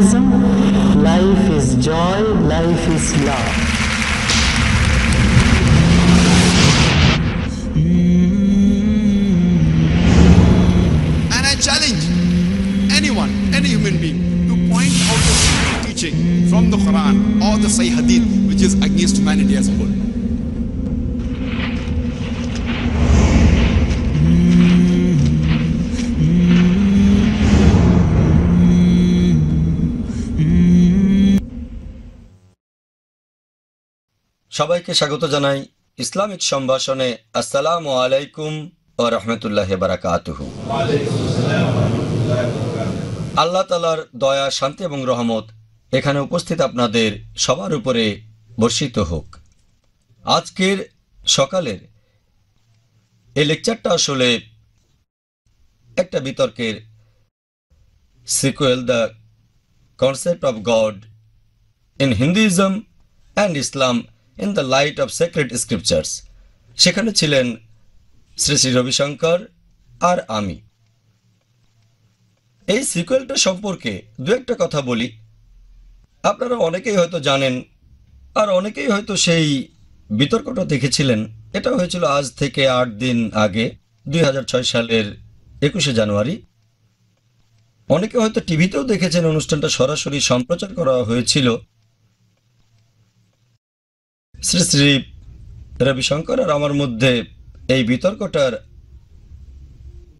Life is joy, life is love. And I challenge anyone, any human being, to point out the teaching from the Quran or the Sahih Hadith, which is against humanity as a whole. সবাইকে স্বাগত জানাই Islamic সম্ভাষণে আসসালাম আলাইকুম ও রহমতুল্লাহ বারাকাতুহু আল্লাহ তালার দয়া শান্তি এবং রহমত এখানে উপস্থিত আপনাদের সবার উপরে বর্ষিত হোক আজকের সকালের এই লেকচারটা আসলে একটা বিতর্কের sequel the concept of God in Hinduism and Islam in the light of sacred scriptures সেখানে ছিলেন শ্রী শ্রী রবিশঙ্কর আর আমি এই সিকুয়েলটা সম্পর্কে দু একটা কথা বলি আপনারা অনেকেই হয়তো জানেন আর অনেকেই হয়তো সেই বিতর্কটা দেখেছিলেন এটা হয়েছিল আজ থেকে আট দিন আগে দুই সালের একুশে জানুয়ারি অনেকে হয়তো টিভিতেও দেখেছেন অনুষ্ঠানটা সরাসরি সম্প্রচার করা হয়েছিল শ্রী শ্রী রবিশঙ্কর আর আমার মধ্যে এই বিতর্কটার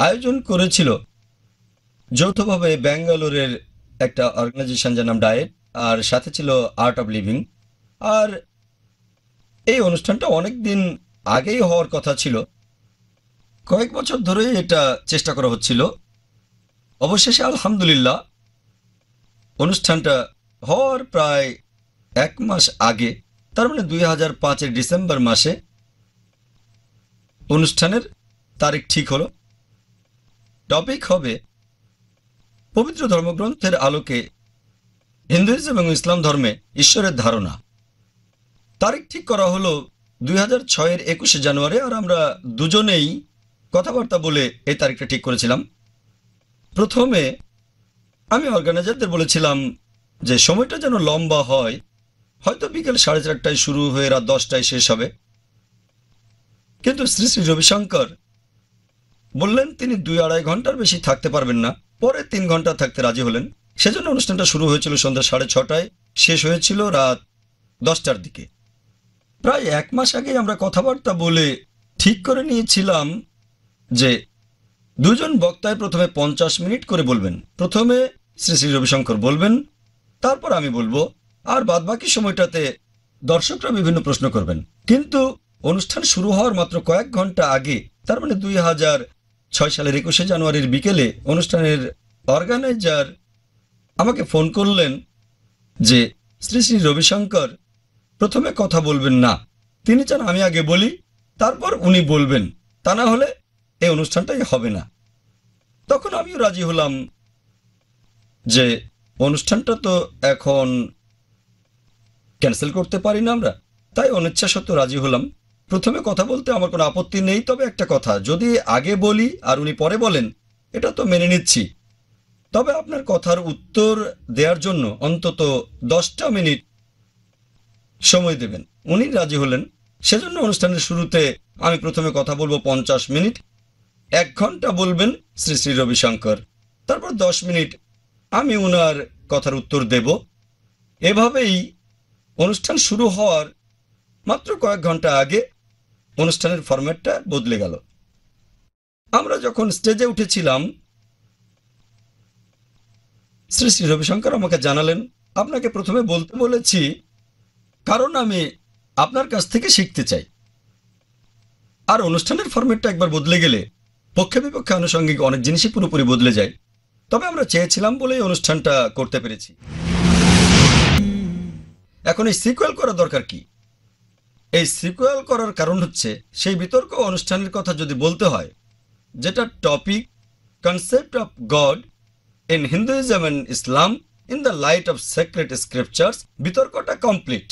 আয়োজন করেছিল যৌথভাবে ব্যাঙ্গালোরের একটা অর্গানাইজেশন যার নাম ডায়েট আর সাথে ছিল আর্ট অফ লিভিং আর এই অনুষ্ঠানটা অনেক দিন আগেই হওয়ার কথা ছিল কয়েক বছর ধরেই এটা চেষ্টা করা হচ্ছিল অবশেষে আলহামদুলিল্লাহ অনুষ্ঠানটা হওয়ার প্রায় এক মাস আগে তার মানে দুই হাজার পাঁচের ডিসেম্বর মাসে অনুষ্ঠানের তারিখ ঠিক হলো টপিক হবে পবিত্র ধর্মগ্রন্থের আলোকে হিন্দুইজম এবং ইসলাম ধর্মে ঈশ্বরের ধারণা তারিখ ঠিক করা হলো দুই হাজার ছয়ের একুশে জানুয়ারি আর আমরা দুজনেই কথাবার্তা বলে এই তারিখটা ঠিক করেছিলাম প্রথমে আমি অর্গানাইজারদের বলেছিলাম যে সময়টা যেন লম্বা হয় হয়তো বিকেল সাড়ে চারটায় শুরু হয়ে রাত দশটায় শেষ হবে কিন্তু শ্রী শ্রী রবিশঙ্কর বললেন তিনি দুই আড়াই ঘন্টার বেশি থাকতে পারবেন না পরে তিন ঘন্টা থাকতে রাজি হলেন সেজন্য অনুষ্ঠানটা শুরু হয়েছিল সন্ধ্যা সাড়ে ছটায় শেষ হয়েছিল রাত দশটার দিকে প্রায় এক মাস আগে আমরা কথাবার্তা বলে ঠিক করে নিয়েছিলাম যে দুজন বক্তায় প্রথমে পঞ্চাশ মিনিট করে বলবেন প্রথমে শ্রী শ্রী রবিশঙ্কর বলবেন তারপর আমি বলবো আর বাদবাকি সময়টাতে দর্শকরা বিভিন্ন প্রশ্ন করবেন কিন্তু অনুষ্ঠান শুরু হওয়ার মাত্র কয়েক ঘন্টা আগে তার মানে দুই হাজার ছয় সালের একুশে জানুয়ারির বিকেলে অনুষ্ঠানের অর্গানাইজার আমাকে ফোন করলেন যে শ্রী শ্রী রবিশঙ্কর প্রথমে কথা বলবেন না তিনি চান আমি আগে বলি তারপর উনি বলবেন তা না হলে এই অনুষ্ঠানটাই হবে না তখন আমিও রাজি হলাম যে অনুষ্ঠানটা তো এখন ক্যান্সেল করতে পারি না আমরা তাই অনিচ্ছা সত্ত্বেও রাজি হলাম প্রথমে কথা বলতে আমার কোনো আপত্তি নেই তবে একটা কথা যদি আগে বলি আর উনি পরে বলেন এটা তো মেনে নিচ্ছি তবে আপনার কথার উত্তর দেওয়ার জন্য অন্তত দশটা মিনিট সময় দেবেন উনি রাজি হলেন সেজন্য অনুষ্ঠানের শুরুতে আমি প্রথমে কথা বলবো পঞ্চাশ মিনিট এক ঘন্টা বলবেন শ্রী শ্রী রবিশঙ্কর তারপর দশ মিনিট আমি উনার কথার উত্তর দেব এভাবেই অনুষ্ঠান শুরু হওয়ার মাত্র কয়েক ঘন্টা আগে অনুষ্ঠানের ফরম্যাটটা বদলে গেল আমরা যখন স্টেজে উঠেছিলাম শ্রী শ্রী রবিশঙ্কর আমাকে জানালেন আপনাকে প্রথমে বলতে বলেছি কারণ আমি আপনার কাছ থেকে শিখতে চাই আর অনুষ্ঠানের ফরম্যাটটা একবার বদলে গেলে পক্ষে বিপক্ষে আনুষঙ্গিক অনেক জিনিসই পুরোপুরি বদলে যায় তবে আমরা চেয়েছিলাম বলেই অনুষ্ঠানটা করতে পেরেছি এখন এই সিকুয়েল করা দরকার কি এই সিকুয়েল করার কারণ হচ্ছে সেই বিতর্ক অনুষ্ঠানের কথা যদি বলতে হয় যেটা topic concept of God in Hinduism and Islam in the light of sacred scriptures বিতর্কটা কমপ্লিট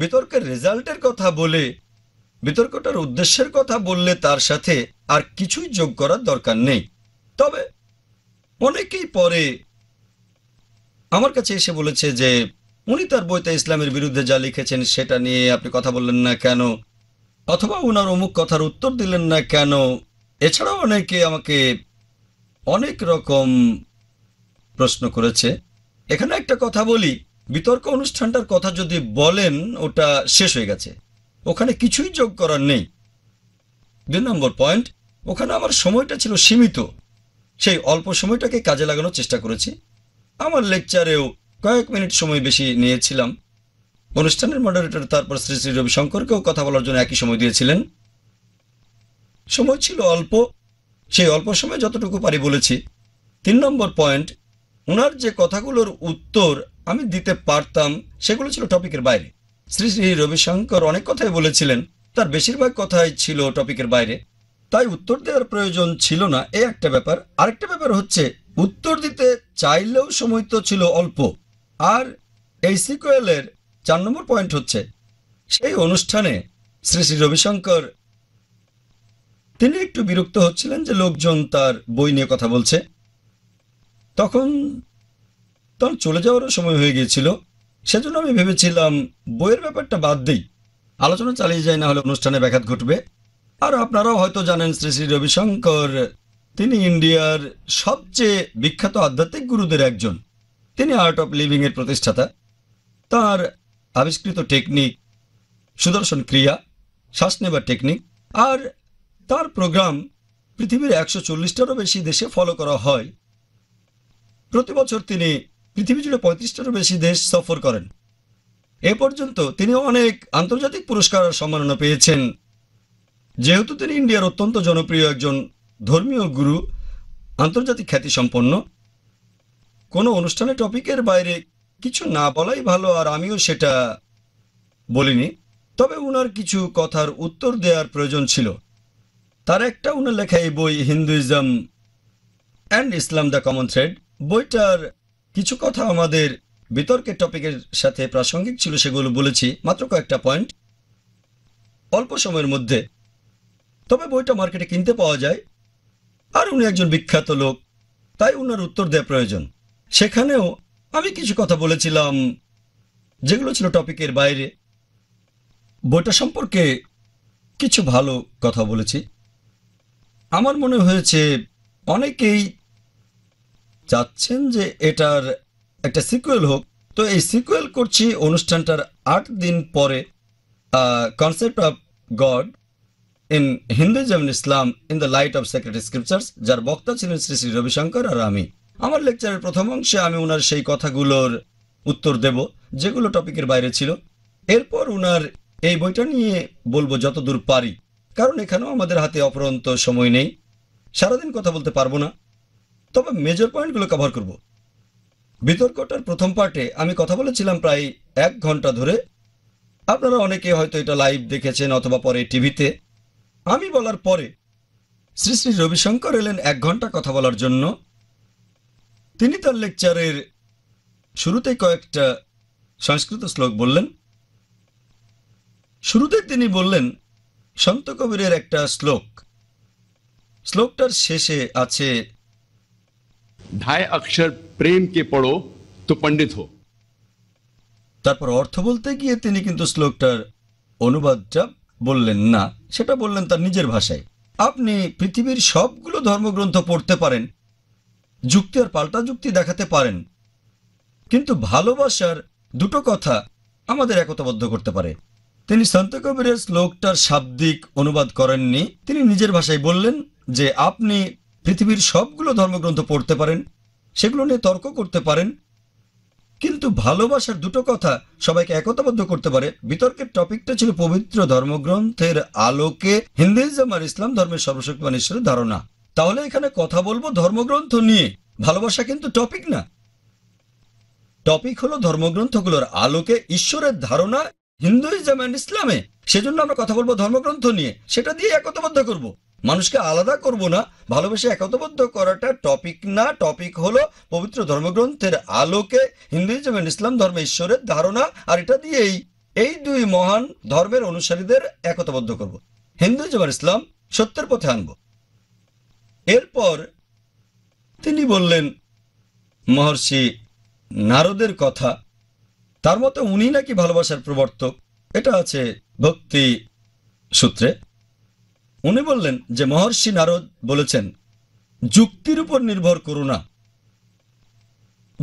বিতর্কের রেজাল্টের কথা বলে বিতর্কটার উদ্দেশ্যের কথা বললে তার সাথে আর কিছুই যোগ করার দরকার নেই তবে অনেকেই পরে আমার কাছে এসে বলেছে যে উনি তার বইতে ইসলামের বিরুদ্ধে যা লিখেছেন সেটা নিয়ে আপনি কথা বললেন না কেন অথবা ওনার অমুক কথার উত্তর দিলেন না কেন এছাড়াও অনেকে আমাকে অনেক রকম প্রশ্ন করেছে এখানে একটা কথা বলি বিতর্ক অনুষ্ঠানটার কথা যদি বলেন ওটা শেষ হয়ে গেছে ওখানে কিছুই যোগ করার নেই দুই নম্বর পয়েন্ট ওখানে আমার সময়টা ছিল সীমিত সেই অল্প সময়টাকে কাজে লাগানোর চেষ্টা করেছি আমার লেকচারেও কয়েক মিনিট সময় বেশি নিয়েছিলাম অনুষ্ঠানের মডারেটর তারপর শ্রী শ্রী রবিশঙ্করকেও কথা বলার জন্য একই সময় দিয়েছিলেন সময় ছিল অল্প সেই অল্প সময় যতটুকু পারি বলেছি তিন নম্বর পয়েন্ট ওনার যে কথাগুলোর উত্তর আমি দিতে পারতাম সেগুলো ছিল টপিকের বাইরে শ্রী শ্রী রবিশঙ্কর অনেক কথাই বলেছিলেন তার বেশিরভাগ কথাই ছিল টপিকের বাইরে তাই উত্তর দেওয়ার প্রয়োজন ছিল না এ একটা ব্যাপার আরেকটা ব্যাপার হচ্ছে উত্তর দিতে চাইলেও সময় তো ছিল অল্প আর এই সিকোয়েলের চার নম্বর পয়েন্ট হচ্ছে সেই অনুষ্ঠানে শ্রী শ্রী রবিশঙ্কর তিনি একটু বিরক্ত হচ্ছিলেন যে লোকজন তার বই নিয়ে কথা বলছে তখন তখন চলে যাওয়ারও সময় হয়ে গিয়েছিল সেজন্য আমি ভেবেছিলাম বইয়ের ব্যাপারটা বাদ দিই আলোচনা চালিয়ে যায় না হলে অনুষ্ঠানে ব্যাঘাত ঘটবে আর আপনারাও হয়তো জানেন শ্রী শ্রী রবিশঙ্কর তিনি ইন্ডিয়ার সবচেয়ে বিখ্যাত আধ্যাত্মিক গুরুদের একজন তিনি আর্ট অফ লিভিংয়ের প্রতিষ্ঠাতা তার আবিষ্কৃত টেকনিক সুদর্শন ক্রিয়া শ্বাস নেবার টেকনিক আর তার প্রোগ্রাম পৃথিবীর একশো চল্লিশটারও বেশি দেশে ফলো করা হয় প্রতি বছর তিনি পৃথিবী জুড়ে পঁয়ত্রিশটারও বেশি দেশ সফর করেন এ পর্যন্ত তিনি অনেক আন্তর্জাতিক পুরস্কার আর সম্মাননা পেয়েছেন যেহেতু তিনি ইন্ডিয়ার অত্যন্ত জনপ্রিয় একজন ধর্মীয় গুরু আন্তর্জাতিক খ্যাতি সম্পন্ন কোনো অনুষ্ঠানে টপিকের বাইরে কিছু না বলাই ভালো আর আমিও সেটা বলিনি তবে উনার কিছু কথার উত্তর দেওয়ার প্রয়োজন ছিল তার একটা উনার লেখা এই বই Hinduism and Islam the common thread বইটার কিছু কথা আমাদের বিতর্কের টপিকের সাথে প্রাসঙ্গিক ছিল সেগুলো বলেছি মাত্র কয়েকটা পয়েন্ট অল্প সময়ের মধ্যে তবে বইটা মার্কেটে কিনতে পাওয়া যায় আর উনি একজন বিখ্যাত লোক তাই উনার উত্তর দেওয়া প্রয়োজন সেখানেও আমি কিছু কথা বলেছিলাম যেগুলো ছিল টপিকের বাইরে বইটা সম্পর্কে কিছু ভালো কথা বলেছি আমার মনে হয়েছে অনেকেই চাচ্ছেন যে এটার একটা সিকুয়েল হোক তো এই সিকুয়েল করছি অনুষ্ঠানটার আট দিন পরে concept of God in Hinduism Islam in the light of sacred scriptures যার বক্তা ছিলেন শ্রী শ্রী রবিশঙ্কর আর আমি আমার লেকচারের প্রথম অংশে আমি ওনার সেই কথাগুলোর উত্তর দেব যেগুলো টপিকের বাইরে ছিল এরপর ওনার এই বইটা নিয়ে বলবো যতদূর পারি কারণ এখানেও আমাদের হাতে অপরন্ত সময় নেই সারাদিন কথা বলতে পারবো না তবে মেজর পয়েন্টগুলো কভার করব বিতর্কটার প্রথম পার্টে আমি কথা বলেছিলাম প্রায় এক ঘন্টা ধরে আপনারা অনেকে হয়তো এটা লাইভ দেখেছেন অথবা পরে টিভিতে আমি বলার পরে শ্রী শ্রী রবিশঙ্কর এলেন এক ঘন্টা কথা বলার জন্য তিনি তার লেকচারের শুরুতে কয়েকটা সংস্কৃত শ্লোক বললেন শুরুতে তিনি বললেন সন্ত কবিরের একটা শ্লোক শ্লোকটার শেষে আছে ঢায় অক্ষর প্রেমকে পড়ো তো পণ্ডিত হো তারপর অর্থ বলতে গিয়ে তিনি কিন্তু শ্লোকটার অনুবাদটা বললেন না সেটা বললেন তার নিজের ভাষায় আপনি পৃথিবীর সবগুলো ধর্মগ্রন্থ পড়তে পারেন যুক্তি আর পাল্টা যুক্তি দেখাতে পারেন কিন্তু ভালোবাসার দুটো কথা আমাদের একতাবদ্ধ করতে পারে তিনি সন্ত কবিরের শ্লোকটার শাব্দিক অনুবাদ করেননি তিনি নিজের ভাষায় বললেন যে আপনি পৃথিবীর সবগুলো ধর্মগ্রন্থ পড়তে পারেন সেগুলো নিয়ে তর্ক করতে পারেন কিন্তু ভালোবাসার দুটো কথা সবাইকে একতাবদ্ধ করতে পারে বিতর্কের টপিকটা ছিল পবিত্র ধর্মগ্রন্থের আলোকে হিন্দুইজম আর ইসলাম ধর্মের সর্বশক্তিমান ঈশ্বরের ধারণা তাহলে এখানে কথা বলবো ধর্মগ্রন্থ নিয়ে ভালোবাসা কিন্তু টপিক না টপিক হলো ধর্মগ্রন্থগুলোর আলোকে ঈশ্বরের ধারণা হিন্দুইজম অ্যান্ড ইসলামে সেজন্য আমরা কথা বলবো ধর্মগ্রন্থ নিয়ে সেটা দিয়ে একতাবদ্ধ করব। মানুষকে আলাদা করব না ভালোবেসে একতাবদ্ধ করাটা টপিক না টপিক হলো পবিত্র ধর্মগ্রন্থের আলোকে হিন্দুইজম অ্যান্ড ইসলাম ধর্মে ঈশ্বরের ধারণা আর এটা দিয়েই এই দুই মহান ধর্মের অনুসারীদের একতাবদ্ধ করব। হিন্দুইজম আর ইসলাম সত্যের পথে আনবো এরপর তিনি বললেন মহর্ষি নারদের কথা তার মতো উনি নাকি ভালোবাসার প্রবর্তক এটা আছে ভক্তি সূত্রে উনি বললেন যে মহর্ষি নারদ বলেছেন যুক্তির উপর নির্ভর করু না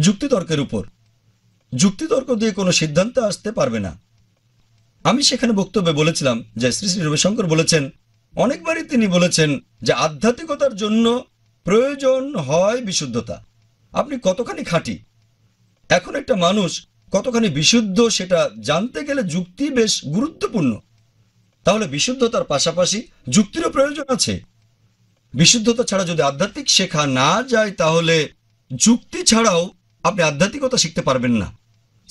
যুক্তিতর্কের উপর যুক্তিতর্ক দিয়ে কোনো সিদ্ধান্তে আসতে পারবে না আমি সেখানে বক্তব্যে বলেছিলাম যে শ্রী শ্রী রবিশঙ্কর বলেছেন অনেকবারই তিনি বলেছেন যে আধ্যাত্মিকতার জন্য প্রয়োজন হয় বিশুদ্ধতা আপনি কতখানি খাঁটি এখন একটা মানুষ কতখানি বিশুদ্ধ সেটা জানতে গেলে যুক্তি বেশ গুরুত্বপূর্ণ তাহলে বিশুদ্ধতার পাশাপাশি যুক্তিরও প্রয়োজন আছে বিশুদ্ধতা ছাড়া যদি আধ্যাত্মিক শেখা না যায় তাহলে যুক্তি ছাড়াও আপনি আধ্যাত্মিকতা শিখতে পারবেন না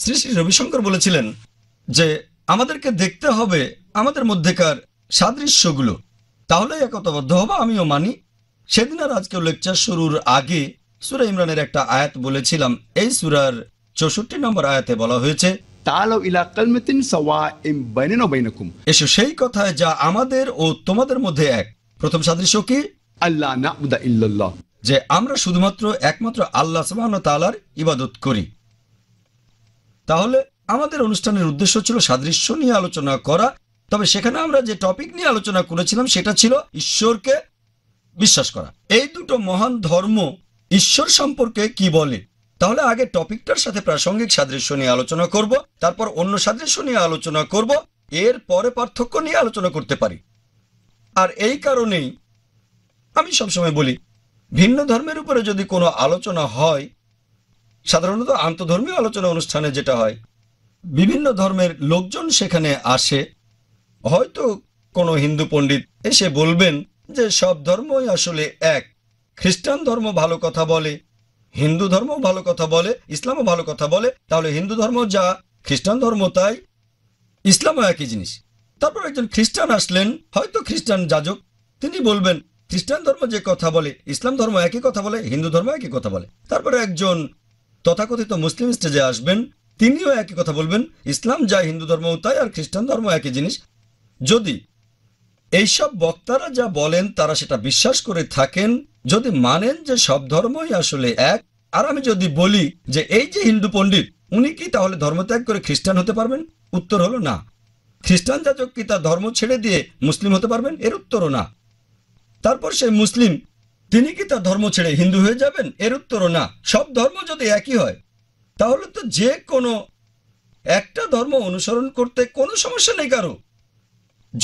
শ্রী শ্রী রবিশঙ্কর বলেছিলেন যে আমাদেরকে দেখতে হবে আমাদের মধ্যেকার সাদৃশ্যগুলো তাহলে একতাবদ্ধ হবো আমিও মানি সেদিন আর আজকে লেকচার শুরুর আগে সুরা ইমরানের একটা আয়াত বলেছিলাম এই সুরার চৌষট্টি নম্বর আয়াতে বলা হয়েছে এসো সেই কথায় যা আমাদের ও তোমাদের মধ্যে এক প্রথম সাদৃশ্য কি আল্লাহ ইল্লাল্লাহ যে আমরা শুধুমাত্র একমাত্র আল্লাহ তালার ইবাদত করি তাহলে আমাদের অনুষ্ঠানের উদ্দেশ্য ছিল সাদৃশ্য নিয়ে আলোচনা করা তবে সেখানে আমরা যে টপিক নিয়ে আলোচনা করেছিলাম সেটা ছিল ঈশ্বরকে বিশ্বাস করা এই দুটো মহান ধর্ম ঈশ্বর সম্পর্কে কি বলে তাহলে আগে টপিকটার সাথে প্রাসঙ্গিক সাদৃশ্য নিয়ে আলোচনা করব তারপর অন্য সাদৃশ্য নিয়ে আলোচনা করব এর পরে পার্থক্য নিয়ে আলোচনা করতে পারি আর এই কারণেই আমি সবসময় বলি ভিন্ন ধর্মের উপরে যদি কোনো আলোচনা হয় সাধারণত আন্তধর্মীয় আলোচনা অনুষ্ঠানে যেটা হয় বিভিন্ন ধর্মের লোকজন সেখানে আসে হয়তো কোনো হিন্দু পণ্ডিত এসে বলবেন যে সব ধর্মই আসলে এক খ্রিস্টান ধর্ম ভালো কথা বলে হিন্দু ধর্ম ভালো কথা বলে ইসলামও ভালো কথা বলে তাহলে হিন্দু ধর্ম যা খ্রিস্টান ধর্ম তাই ইসলামও একই জিনিস তারপর একজন খ্রিস্টান আসলেন হয়তো খ্রিস্টান যাজক তিনি বলবেন খ্রিস্টান ধর্ম যে কথা বলে ইসলাম ধর্ম একই কথা বলে হিন্দু ধর্ম একই কথা বলে তারপরে একজন তথাকথিত মুসলিম স্টেজে আসবেন তিনিও একই কথা বলবেন ইসলাম যা হিন্দু ধর্ম তাই আর খ্রিস্টান ধর্ম একই জিনিস যদি এইসব বক্তারা যা বলেন তারা সেটা বিশ্বাস করে থাকেন যদি মানেন যে সব ধর্মই আসলে এক আর আমি যদি বলি যে এই যে হিন্দু পণ্ডিত উনি কি তাহলে ধর্মত্যাগ করে খ্রিস্টান হতে পারবেন উত্তর হলো না খ্রিস্টান যাজক কি তার ধর্ম ছেড়ে দিয়ে মুসলিম হতে পারবেন এর উত্তরও না তারপর সেই মুসলিম তিনি কি তার ধর্ম ছেড়ে হিন্দু হয়ে যাবেন এর উত্তরও না সব ধর্ম যদি একই হয় তাহলে তো যে কোনো একটা ধর্ম অনুসরণ করতে কোনো সমস্যা নেই কারো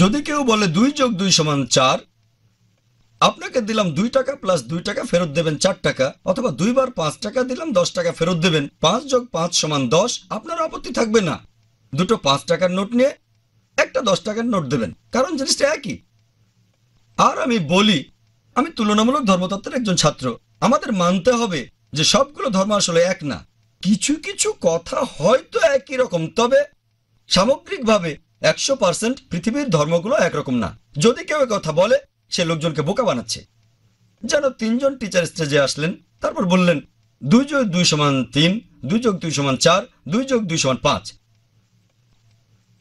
যদি কেউ বলে দুই যোগ দুই সমান চার আপনাকে দিলাম দুই টাকা প্লাস দুই টাকা ফেরত দেবেন চার টাকা অথবা দুইবার পাঁচ টাকা দিলাম দশ টাকা ফেরত দেবেন পাঁচ যোগ পাঁচ সমান দশ আপনার আপত্তি থাকবে না দুটো পাঁচ টাকার নোট নিয়ে একটা দশ টাকার নোট দেবেন কারণ জিনিসটা একই আর আমি বলি আমি তুলনামূলক ধর্মতত্ত্বের একজন ছাত্র আমাদের মানতে হবে যে সবগুলো ধর্ম আসলে এক না কিছু কিছু কথা হয়তো একই রকম তবে সামগ্রিকভাবে একশো পার্সেন্ট পৃথিবীর ধর্মগুলো একরকম না যদি কেউ কথা বলে সে লোকজনকে বোকা বানাচ্ছে যেন তিনজন টিচার স্টেজে আসলেন তারপর বললেন দুই যোগ দুই সমান তিন দুই যোগ দুই সমান চার দুই যোগ দুই সমান পাঁচ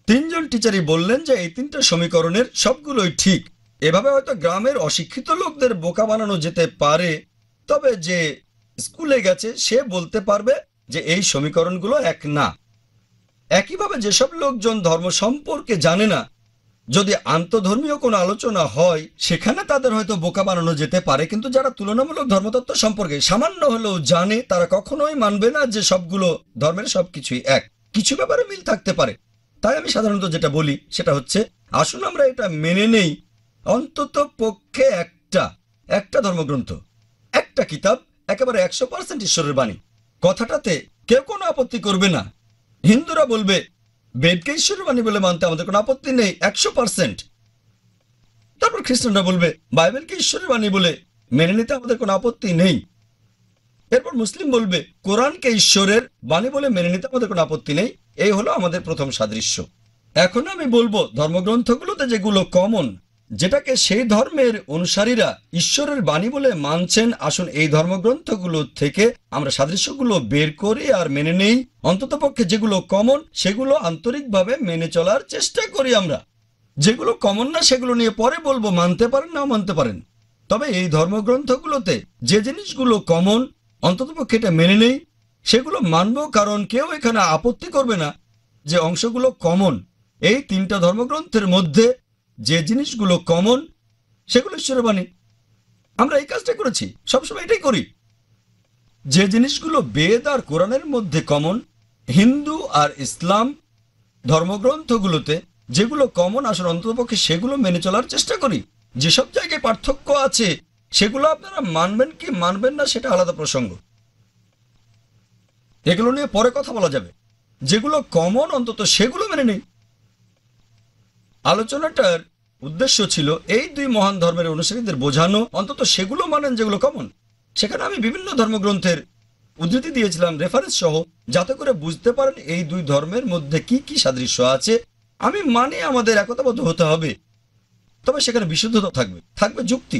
তিনজন টিচারই বললেন যে এই তিনটা সমীকরণের সবগুলোই ঠিক এভাবে হয়তো গ্রামের অশিক্ষিত লোকদের বোকা বানানো যেতে পারে তবে যে স্কুলে গেছে সে বলতে পারবে যে এই সমীকরণগুলো এক না একইভাবে যেসব লোকজন ধর্ম সম্পর্কে জানে না যদি আন্তধর্মীয় কোনো আলোচনা হয় সেখানে তাদের হয়তো বোকা বানানো যেতে পারে কিন্তু যারা তুলনামূলক ধর্মতত্ত্ব সম্পর্কে সামান্য হলেও জানে তারা কখনোই মানবে না যে সবগুলো ধর্মের সব কিছুই এক কিছু ব্যাপারে মিল থাকতে পারে তাই আমি সাধারণত যেটা বলি সেটা হচ্ছে আসুন আমরা এটা মেনে নেই অন্তত পক্ষে একটা একটা ধর্মগ্রন্থ একটা কিতাব একেবারে একশো পার্সেন্ট ঈশ্বরের বাণী কথাটাতে কেউ কোনো আপত্তি করবে না হিন্দুরা বলবে বেদকে ঈশ্বরবাণী বলে মানতে আমাদের কোনো আপত্তি নেই একশো পার্সেন্ট তারপর খ্রিস্টানরা বলবে বাইবেলকে ঈশ্বরবাণী বলে মেনে নিতে আমাদের কোনো আপত্তি নেই এরপর মুসলিম বলবে কোরআনকে ঈশ্বরের বাণী বলে মেনে নিতে আমাদের কোনো আপত্তি নেই এই হলো আমাদের প্রথম সাদৃশ্য এখন আমি বলবো ধর্মগ্রন্থগুলোতে যেগুলো কমন যেটাকে সেই ধর্মের অনুসারীরা ঈশ্বরের বাণী বলে মানছেন আসুন এই ধর্মগ্রন্থগুলো থেকে আমরা সাদৃশ্যগুলো বের করি আর মেনে নেই অন্ততপক্ষে যেগুলো কমন সেগুলো আন্তরিকভাবে মেনে চলার চেষ্টা করি আমরা যেগুলো কমন না সেগুলো নিয়ে পরে বলবো মানতে পারেন না মানতে পারেন তবে এই ধর্মগ্রন্থগুলোতে যে জিনিসগুলো কমন অন্ততপক্ষে এটা মেনে নেই সেগুলো মানব কারণ কেউ এখানে আপত্তি করবে না যে অংশগুলো কমন এই তিনটা ধর্মগ্রন্থের মধ্যে যে জিনিসগুলো কমন সেগুলো ঈশ্বরের বাণী আমরা এই কাজটাই করেছি সবসময় এটাই করি যে জিনিসগুলো বেদ আর কোরআনের মধ্যে কমন হিন্দু আর ইসলাম ধর্মগ্রন্থগুলোতে যেগুলো কমন আসলে অন্ততপক্ষে সেগুলো মেনে চলার চেষ্টা করি যেসব জায়গায় পার্থক্য আছে সেগুলো আপনারা মানবেন কি মানবেন না সেটা আলাদা প্রসঙ্গ এগুলো নিয়ে পরে কথা বলা যাবে যেগুলো কমন অন্তত সেগুলো মেনে নেই আলোচনাটার উদ্দেশ্য ছিল এই দুই মহান ধর্মের অনুসারীদের বোঝানো অন্তত সেগুলো মানেন যেগুলো কমন সেখানে আমি বিভিন্ন ধর্মগ্রন্থের উদ্ধৃতি দিয়েছিলাম রেফারেন্স সহ যাতে করে বুঝতে পারেন এই দুই ধর্মের মধ্যে কি কি সাদৃশ্য আছে আমি মানে আমাদের একতাবদ্ধ হতে হবে তবে সেখানে বিশুদ্ধতা থাকবে থাকবে যুক্তি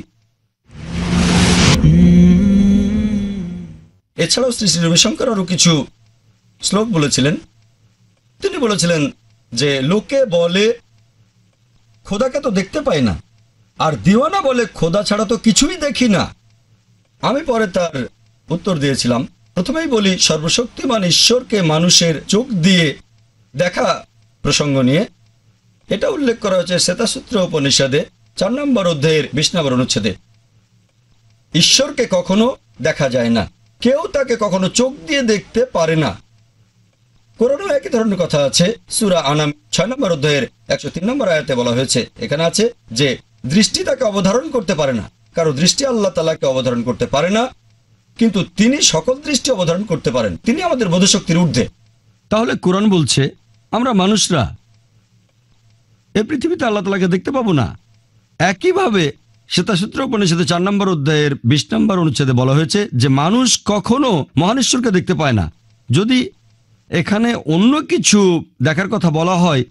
এছাড়াও শ্রী শ্রী রবিশঙ্কর আরও কিছু শ্লোক বলেছিলেন তিনি বলেছিলেন যে লোকে বলে খোদাকে তো দেখতে পাই না আর দিওয়ানা বলে খোদা ছাড়া তো কিছুই দেখি না আমি পরে তার উত্তর দিয়েছিলাম প্রথমেই বলি সর্বশক্তিমান ঈশ্বরকে মানুষের চোখ দিয়ে দেখা প্রসঙ্গ নিয়ে এটা উল্লেখ করা হয়েছে শ্বেতাসূত্র উপনিষদে চার নম্বর অধ্যায়ের বিষ্ণাবর অনুচ্ছেদে ঈশ্বরকে কখনো দেখা যায় না কেউ তাকে কখনো চোখ দিয়ে দেখতে পারে না কোরআনও একই ধরনের কথা আছে সুরা আনাম ছয় নম্বর অধ্যায়ের একশো তিন নম্বর আয়াতে বলা হয়েছে এখানে আছে যে দৃষ্টি তাকে অবধারণ করতে পারে না কারো দৃষ্টি আল্লাহ তালাকে অবধারণ করতে পারে না কিন্তু তিনি সকল দৃষ্টি অবধারণ করতে পারেন তিনি আমাদের বোধশক্তির ঊর্ধ্বে তাহলে কোরআন বলছে আমরা মানুষরা এ পৃথিবীতে আল্লাহ তালাকে দেখতে পাবো না একইভাবে শ্বেতাসূত্র উপনিষদে চার নম্বর অধ্যায়ের বিশ নম্বর অনুচ্ছেদে বলা হয়েছে যে মানুষ কখনো মহানেশ্বরকে দেখতে পায় না যদি এখানে অন্য কিছু দেখার কথা বলা হয়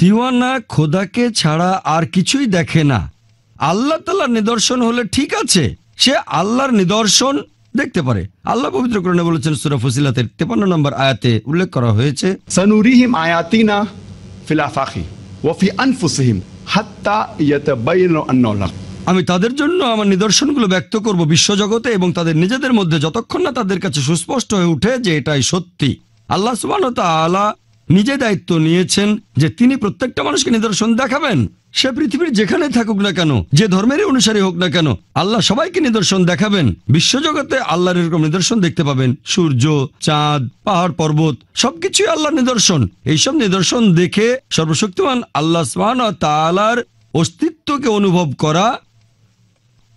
দিওয়ানা খোদাকে ছাড়া আর কিছুই দেখে না আল্লাহ তাল্লাহ নিদর্শন হলে ঠিক আছে সে আল্লাহর নিদর্শন দেখতে পারে আল্লাহ পবিত্র করণে বলেছেন সুরা ফসিলাতের তেপান্ন নম্বর আয়াতে উল্লেখ করা হয়েছে সানুরিহিম আয়াতিনা ফিলাফাখি ওয়ফি আনফুসহিম হাত্তা ইয়াতাবাইনু আন্নাল্লাহ আমি তাদের জন্য আমার নিদর্শনগুলো ব্যক্ত করব বিশ্বজগতে এবং তাদের নিজেদের মধ্যে যতক্ষণ না তাদের কাছে সুস্পষ্ট হয়ে উঠে যে এটাই সত্যি আল্লাহ সুবাহ নিজে দায়িত্ব নিয়েছেন যে তিনি প্রত্যেকটা মানুষকে নিদর্শন দেখাবেন সে পৃথিবীর যেখানে থাকুক না কেন যে ধর্মের অনুসারী হোক না কেন আল্লাহ সবাইকে নিদর্শন দেখাবেন বিশ্বজগতে আল্লাহর এরকম নিদর্শন দেখতে পাবেন সূর্য চাঁদ পাহাড় পর্বত সবকিছুই আল্লাহর নিদর্শন এইসব নিদর্শন দেখে সর্বশক্তিমান আল্লাহ তালার অস্তিত্বকে অনুভব করা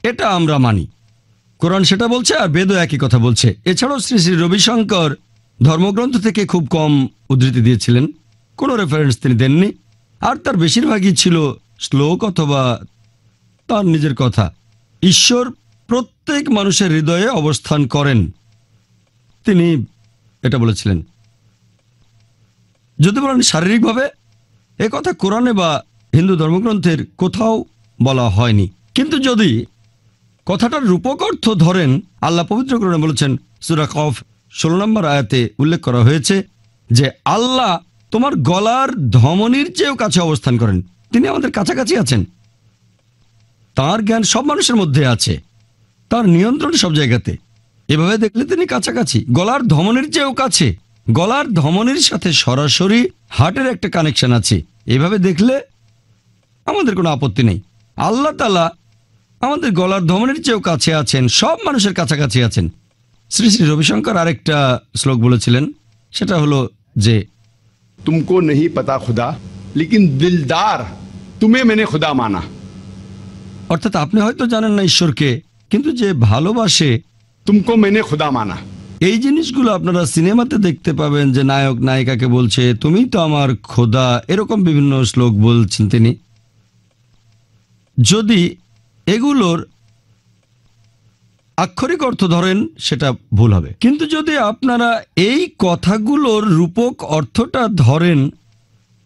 এটা আমরা মানি কোরআন সেটা বলছে আর বেদও একই কথা বলছে এছাড়াও শ্রী শ্রী রবিশঙ্কর ধর্মগ্রন্থ থেকে খুব কম উদ্ধৃতি দিয়েছিলেন কোনো রেফারেন্স তিনি দেননি আর তার বেশিরভাগই ছিল শ্লোক অথবা তার নিজের কথা ঈশ্বর প্রত্যেক মানুষের হৃদয়ে অবস্থান করেন তিনি এটা বলেছিলেন যদি বলেন শারীরিকভাবে এ কথা কোরআনে বা হিন্দু ধর্মগ্রন্থের কোথাও বলা হয়নি কিন্তু যদি কথাটার রূপক অর্থ ধরেন আল্লাহ পবিত্র পবিত্রকরণে বলেছেন সুরা কফ ষোলো নম্বর আয়াতে উল্লেখ করা হয়েছে যে আল্লাহ তোমার গলার ধমনির চেয়েও কাছে অবস্থান করেন তিনি আমাদের কাছাকাছি আছেন তার জ্ঞান সব মানুষের মধ্যে আছে তার নিয়ন্ত্রণ সব জায়গাতে এভাবে দেখলে তিনি কাছাকাছি গলার ধমনির চেয়েও কাছে গলার ধমনির সাথে সরাসরি হার্টের একটা কানেকশন আছে এভাবে দেখলে আমাদের কোনো আপত্তি নেই আল্লাহ তালা আমাদের গলার ধমনের চেয়েও কাছে আছেন সব মানুষের কাছাকাছি আছেন শ্রী শ্রী রবিশঙ্কর আরেকটা শ্লোক বলেছিলেন সেটা হলো যে তুমকো নেই পাতা খুদা লেকিন দিলদার তুমি মেনে খুদা মানা অর্থাৎ আপনি হয়তো জানেন না ঈশ্বরকে কিন্তু যে ভালোবাসে তুমকো মেনে খুদা মানা এই জিনিসগুলো আপনারা সিনেমাতে দেখতে পাবেন যে নায়ক নায়িকাকে বলছে তুমি তো আমার খোদা এরকম বিভিন্ন শ্লোক বলছেন তিনি যদি এগুলোর আক্ষরিক অর্থ ধরেন সেটা ভুল হবে কিন্তু যদি আপনারা এই কথাগুলোর রূপক অর্থটা ধরেন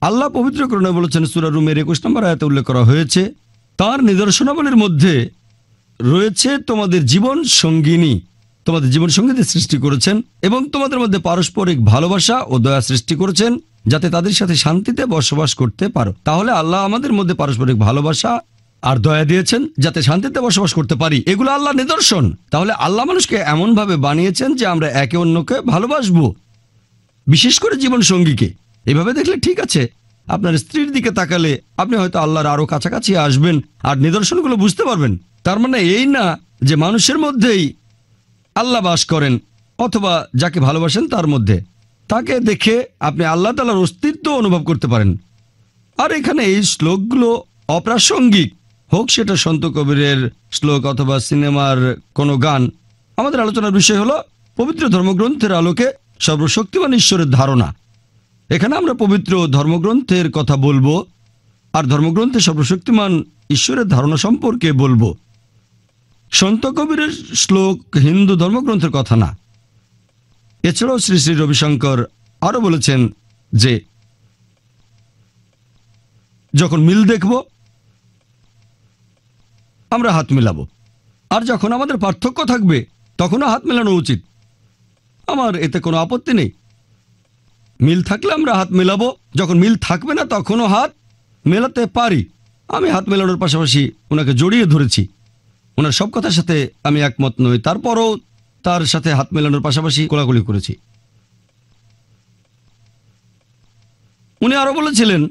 আল্লাহ পবিত্রকরণে বলেছেন সুরা রুমের একুশ নম্বর আয়তে উল্লেখ করা হয়েছে তার নিদর্শনাবলীর মধ্যে রয়েছে তোমাদের জীবন সঙ্গিনী তোমাদের জীবন সঙ্গীদের সৃষ্টি করেছেন এবং তোমাদের মধ্যে পারস্পরিক ভালোবাসা ও দয়া সৃষ্টি করেছেন যাতে তাদের সাথে শান্তিতে বসবাস করতে পারো তাহলে আল্লাহ আমাদের মধ্যে পারস্পরিক ভালোবাসা আর দয়া দিয়েছেন যাতে শান্তিতে বসবাস করতে পারি এগুলো আল্লাহ নিদর্শন তাহলে আল্লাহ মানুষকে এমনভাবে বানিয়েছেন যে আমরা একে অন্যকে ভালোবাসবো বিশেষ করে জীবন সঙ্গীকে এভাবে দেখলে ঠিক আছে আপনার স্ত্রীর দিকে তাকালে আপনি হয়তো আল্লাহর আরও কাছাকাছি আসবেন আর নিদর্শনগুলো বুঝতে পারবেন তার মানে এই না যে মানুষের মধ্যেই আল্লাহ বাস করেন অথবা যাকে ভালোবাসেন তার মধ্যে তাকে দেখে আপনি আল্লাহ তালার অস্তিত্ব অনুভব করতে পারেন আর এখানে এই শ্লোকগুলো অপ্রাসঙ্গিক হোক সেটা সন্ত কবিরের শ্লোক অথবা সিনেমার কোনো গান আমাদের আলোচনার বিষয় হলো পবিত্র ধর্মগ্রন্থের আলোকে সর্বশক্তিমান ঈশ্বরের ধারণা এখানে আমরা পবিত্র ধর্মগ্রন্থের কথা বলবো আর ধর্মগ্রন্থে সর্বশক্তিমান ঈশ্বরের ধারণা সম্পর্কে বলবো সন্ত কবিরের শ্লোক হিন্দু ধর্মগ্রন্থের কথা না এছাড়াও শ্রী শ্রী রবিশঙ্কর আরও বলেছেন যে যখন মিল দেখব আমরা হাত মেলাবো আর যখন আমাদের পার্থক্য থাকবে তখনও হাত মেলানো উচিত আমার এতে কোনো আপত্তি নেই মিল থাকলে আমরা হাত মেলাবো যখন মিল থাকবে না তখনও হাত মেলাতে পারি আমি হাত মেলানোর পাশাপাশি ওনাকে জড়িয়ে ধরেছি ওনার সব কথার সাথে আমি একমত নই তারপরও তার সাথে হাত মেলানোর পাশাপাশি কোলাকুলি করেছি উনি আরও বলেছিলেন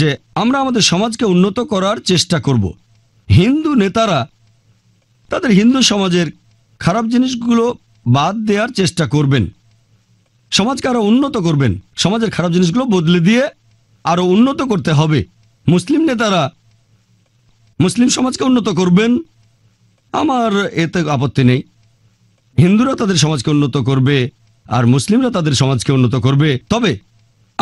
যে আমরা আমাদের সমাজকে উন্নত করার চেষ্টা করব হিন্দু নেতারা তাদের হিন্দু সমাজের খারাপ জিনিসগুলো বাদ দেওয়ার চেষ্টা করবেন সমাজকে আরও উন্নত করবেন সমাজের খারাপ জিনিসগুলো বদলে দিয়ে আরও উন্নত করতে হবে মুসলিম নেতারা মুসলিম সমাজকে উন্নত করবেন আমার এতে আপত্তি নেই হিন্দুরা তাদের সমাজকে উন্নত করবে আর মুসলিমরা তাদের সমাজকে উন্নত করবে তবে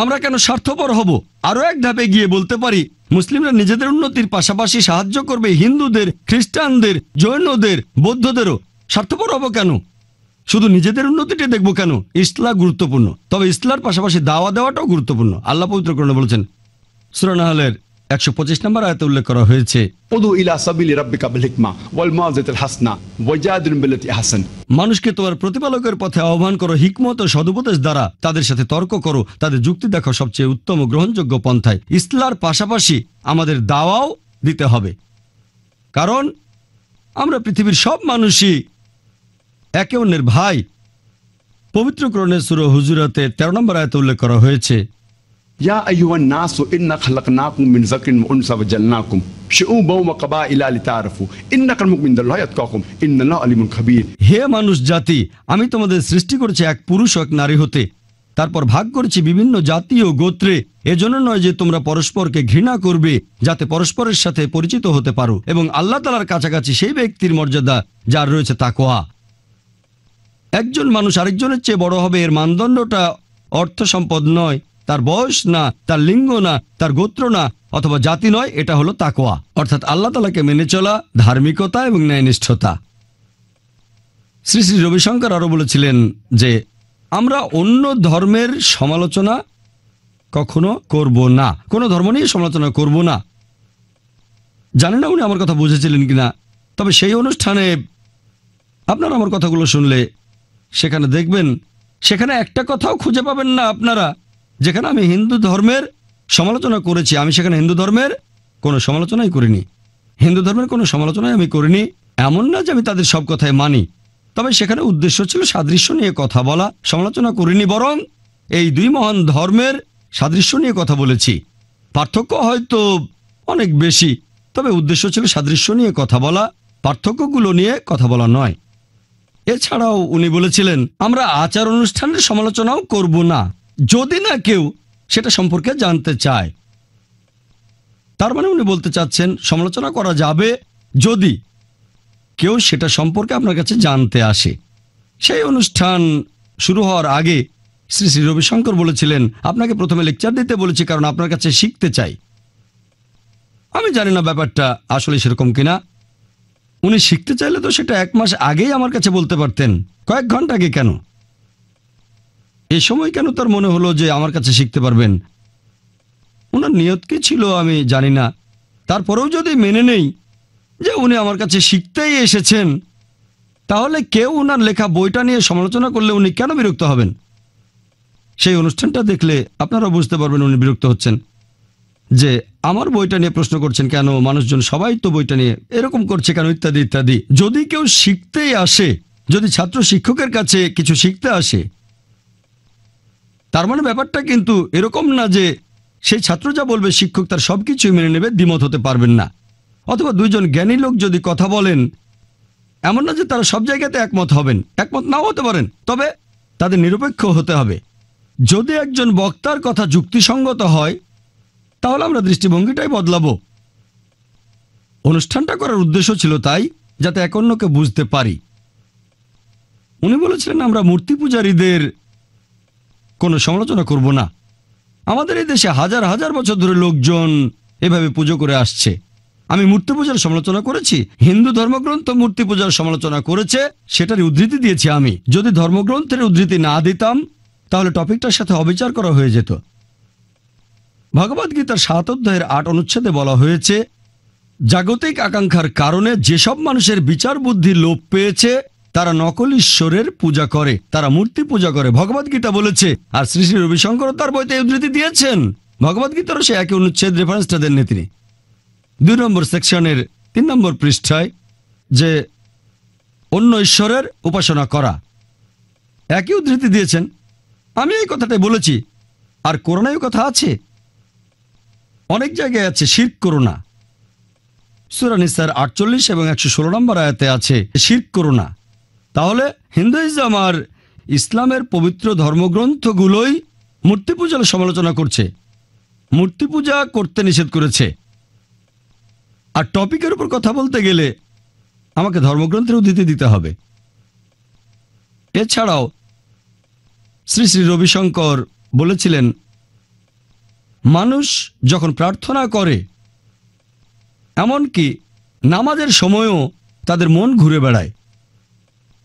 আমরা কেন স্বার্থপর হব আরও এক ধাপে গিয়ে বলতে পারি মুসলিমরা নিজেদের উন্নতির পাশাপাশি সাহায্য করবে হিন্দুদের খ্রিস্টানদের জৈনদের বৌদ্ধদেরও স্বার্থপর হব কেন শুধু নিজেদের উন্নতিটা দেখব কেন ইসলা গুরুত্বপূর্ণ তবে ইসলার পাশাপাশি দাওয়া দেওয়াটাও গুরুত্বপূর্ণ আল্লাহ পবিত্রকরণে বলেছেন সুরানাহালের একশো পঁচিশ নম্বর আয়তে উল্লেখ করা হয়েছে মানুষকে তোমার প্রতিপালকের পথে আহ্বান করো হিকমত ও সদুপদেশ দ্বারা তাদের সাথে তর্ক করো তাদের যুক্তি দেখো সবচেয়ে উত্তম গ্রহণযোগ্য পন্থায় ইসলার পাশাপাশি আমাদের দাওয়াও দিতে হবে কারণ আমরা পৃথিবীর সব মানুষই একে অন্যের ভাই পবিত্র সুর হুজুরাতে তেরো নম্বর আয়তে উল্লেখ করা হয়েছে ইয়া আইয়ুহান নাসু ইন্না খালাকনাকুম মিন যাকরিন ওয়া উনসা ওয়া জালনাকুম শুউবা ওয়া কাবাইলা লিতারফু ইন্নাকাল মুমিনুল্লাহ ইয়াতকাকুম ইন্নাল্লাহ আলিমুন খাবীর হে মানুষ জাতি আমি তোমাদের সৃষ্টি করেছি এক পুরুষ ও এক নারী হতে তারপর ভাগ করেছি বিভিন্ন জাতি ও গোত্রে এজন্য নয় যে তোমরা পরস্পরকে ঘৃণা করবে যাতে পরস্পরের সাথে পরিচিত হতে পারো এবং আল্লাহ তালার কাছাকাছি সেই ব্যক্তির মর্যাদা যার রয়েছে তাকোয়া একজন মানুষ আরেকজনের চেয়ে বড় হবে এর মানদণ্ডটা অর্থ সম্পদ নয় তার বয়স না তার লিঙ্গ না তার গোত্র না অথবা জাতি নয় এটা হলো তাকোয়া অর্থাৎ আল্লাহ তালাকে মেনে চলা ধার্মিকতা এবং ন্যায়নিষ্ঠতা শ্রী শ্রী রবিশঙ্কর আরও বলেছিলেন যে আমরা অন্য ধর্মের সমালোচনা কখনো করব না কোনো ধর্ম নিয়ে সমালোচনা করব না জানি না উনি আমার কথা বুঝেছিলেন কিনা তবে সেই অনুষ্ঠানে আপনারা আমার কথাগুলো শুনলে সেখানে দেখবেন সেখানে একটা কথাও খুঁজে পাবেন না আপনারা যেখানে আমি হিন্দু ধর্মের সমালোচনা করেছি আমি সেখানে হিন্দু ধর্মের কোনো সমালোচনাই করিনি হিন্দু ধর্মের কোনো সমালোচনাই আমি করিনি এমন না যে আমি তাদের সব কথায় মানি তবে সেখানে উদ্দেশ্য ছিল সাদৃশ্য নিয়ে কথা বলা সমালোচনা করিনি বরং এই দুই মহান ধর্মের সাদৃশ্য নিয়ে কথা বলেছি পার্থক্য হয়তো অনেক বেশি তবে উদ্দেশ্য ছিল সাদৃশ্য নিয়ে কথা বলা পার্থক্যগুলো নিয়ে কথা বলা নয় এছাড়াও উনি বলেছিলেন আমরা আচার অনুষ্ঠানের সমালোচনাও করব না যদি না কেউ সেটা সম্পর্কে জানতে চায় তার মানে উনি বলতে চাচ্ছেন সমালোচনা করা যাবে যদি কেউ সেটা সম্পর্কে আপনার কাছে জানতে আসে সেই অনুষ্ঠান শুরু হওয়ার আগে শ্রী শ্রী রবিশঙ্কর বলেছিলেন আপনাকে প্রথমে লেকচার দিতে বলেছি কারণ আপনার কাছে শিখতে চাই আমি জানি না ব্যাপারটা আসলে সেরকম কিনা উনি শিখতে চাইলে তো সেটা এক মাস আগেই আমার কাছে বলতে পারতেন কয়েক ঘন্টা আগে কেন এ সময় কেন তার মনে হলো যে আমার কাছে শিখতে পারবেন ওনার নিয়ত কি ছিল আমি জানি না তারপরেও যদি মেনে নেই যে উনি আমার কাছে শিখতেই এসেছেন তাহলে কেউ ওনার লেখা বইটা নিয়ে সমালোচনা করলে উনি কেন বিরক্ত হবেন সেই অনুষ্ঠানটা দেখলে আপনারা বুঝতে পারবেন উনি বিরক্ত হচ্ছেন যে আমার বইটা নিয়ে প্রশ্ন করছেন কেন মানুষজন সবাই তো বইটা নিয়ে এরকম করছে কেন ইত্যাদি ইত্যাদি যদি কেউ শিখতেই আসে যদি ছাত্র শিক্ষকের কাছে কিছু শিখতে আসে তার মানে ব্যাপারটা কিন্তু এরকম না যে সেই ছাত্র যা বলবে শিক্ষক তার সব কিছুই মেনে নেবে দ্বিমত হতে পারবেন না অথবা দুইজন জ্ঞানী লোক যদি কথা বলেন এমন না যে তারা সব জায়গাতে একমত হবেন একমত নাও হতে পারেন তবে তাদের নিরপেক্ষ হতে হবে যদি একজন বক্তার কথা যুক্তিসঙ্গত হয় তাহলে আমরা দৃষ্টিভঙ্গিটাই বদলাবো অনুষ্ঠানটা করার উদ্দেশ্য ছিল তাই যাতে এক অন্যকে বুঝতে পারি উনি বলেছিলেন আমরা মূর্তি পূজারীদের কোনো সমালোচনা করব না আমাদের এই দেশে হাজার হাজার বছর ধরে লোকজন এভাবে পুজো করে আসছে আমি মূর্তি পূজার সমালোচনা করেছি হিন্দু ধর্মগ্রন্থ মূর্তি পূজার সমালোচনা করেছে সেটার উদ্ধৃতি দিয়েছি আমি যদি ধর্মগ্রন্থের উদ্ধৃতি না দিতাম তাহলে টপিকটার সাথে অবিচার করা হয়ে যেত গীতার সাত অধ্যায়ের আট অনুচ্ছেদে বলা হয়েছে জাগতিক আকাঙ্ক্ষার কারণে যেসব মানুষের বিচার বুদ্ধি লোপ পেয়েছে তারা নকল ঈশ্বরের পূজা করে তারা মূর্তি পূজা করে ভগবদ গীতা বলেছে আর শ্রী শ্রী রবিশঙ্কর তার বইতে উদ্ধৃতি দিয়েছেন ভগবদ গীতারও সে একই অনুচ্ছেদ রেফারেন্সটা দেননি তিনি দুই নম্বর সেকশনের তিন নম্বর পৃষ্ঠায় যে অন্য ঈশ্বরের উপাসনা করা একই উদ্ধৃতি দিয়েছেন আমি এই কথাটাই বলেছি আর করোনায় কথা আছে অনেক জায়গায় আছে শির করোনা সুরানিসার আটচল্লিশ এবং একশো ষোলো নম্বর আয়াতে আছে শির করোনা তাহলে হিন্দুইজম আর ইসলামের পবিত্র ধর্মগ্রন্থগুলোই মূর্তি পূজার সমালোচনা করছে মূর্তি পূজা করতে নিষেধ করেছে আর টপিকের উপর কথা বলতে গেলে আমাকে ধর্মগ্রন্থের উদ্ধৃতি দিতে হবে এছাড়াও শ্রী শ্রী রবিশঙ্কর বলেছিলেন মানুষ যখন প্রার্থনা করে এমনকি নামাজের সময়ও তাদের মন ঘুরে বেড়ায়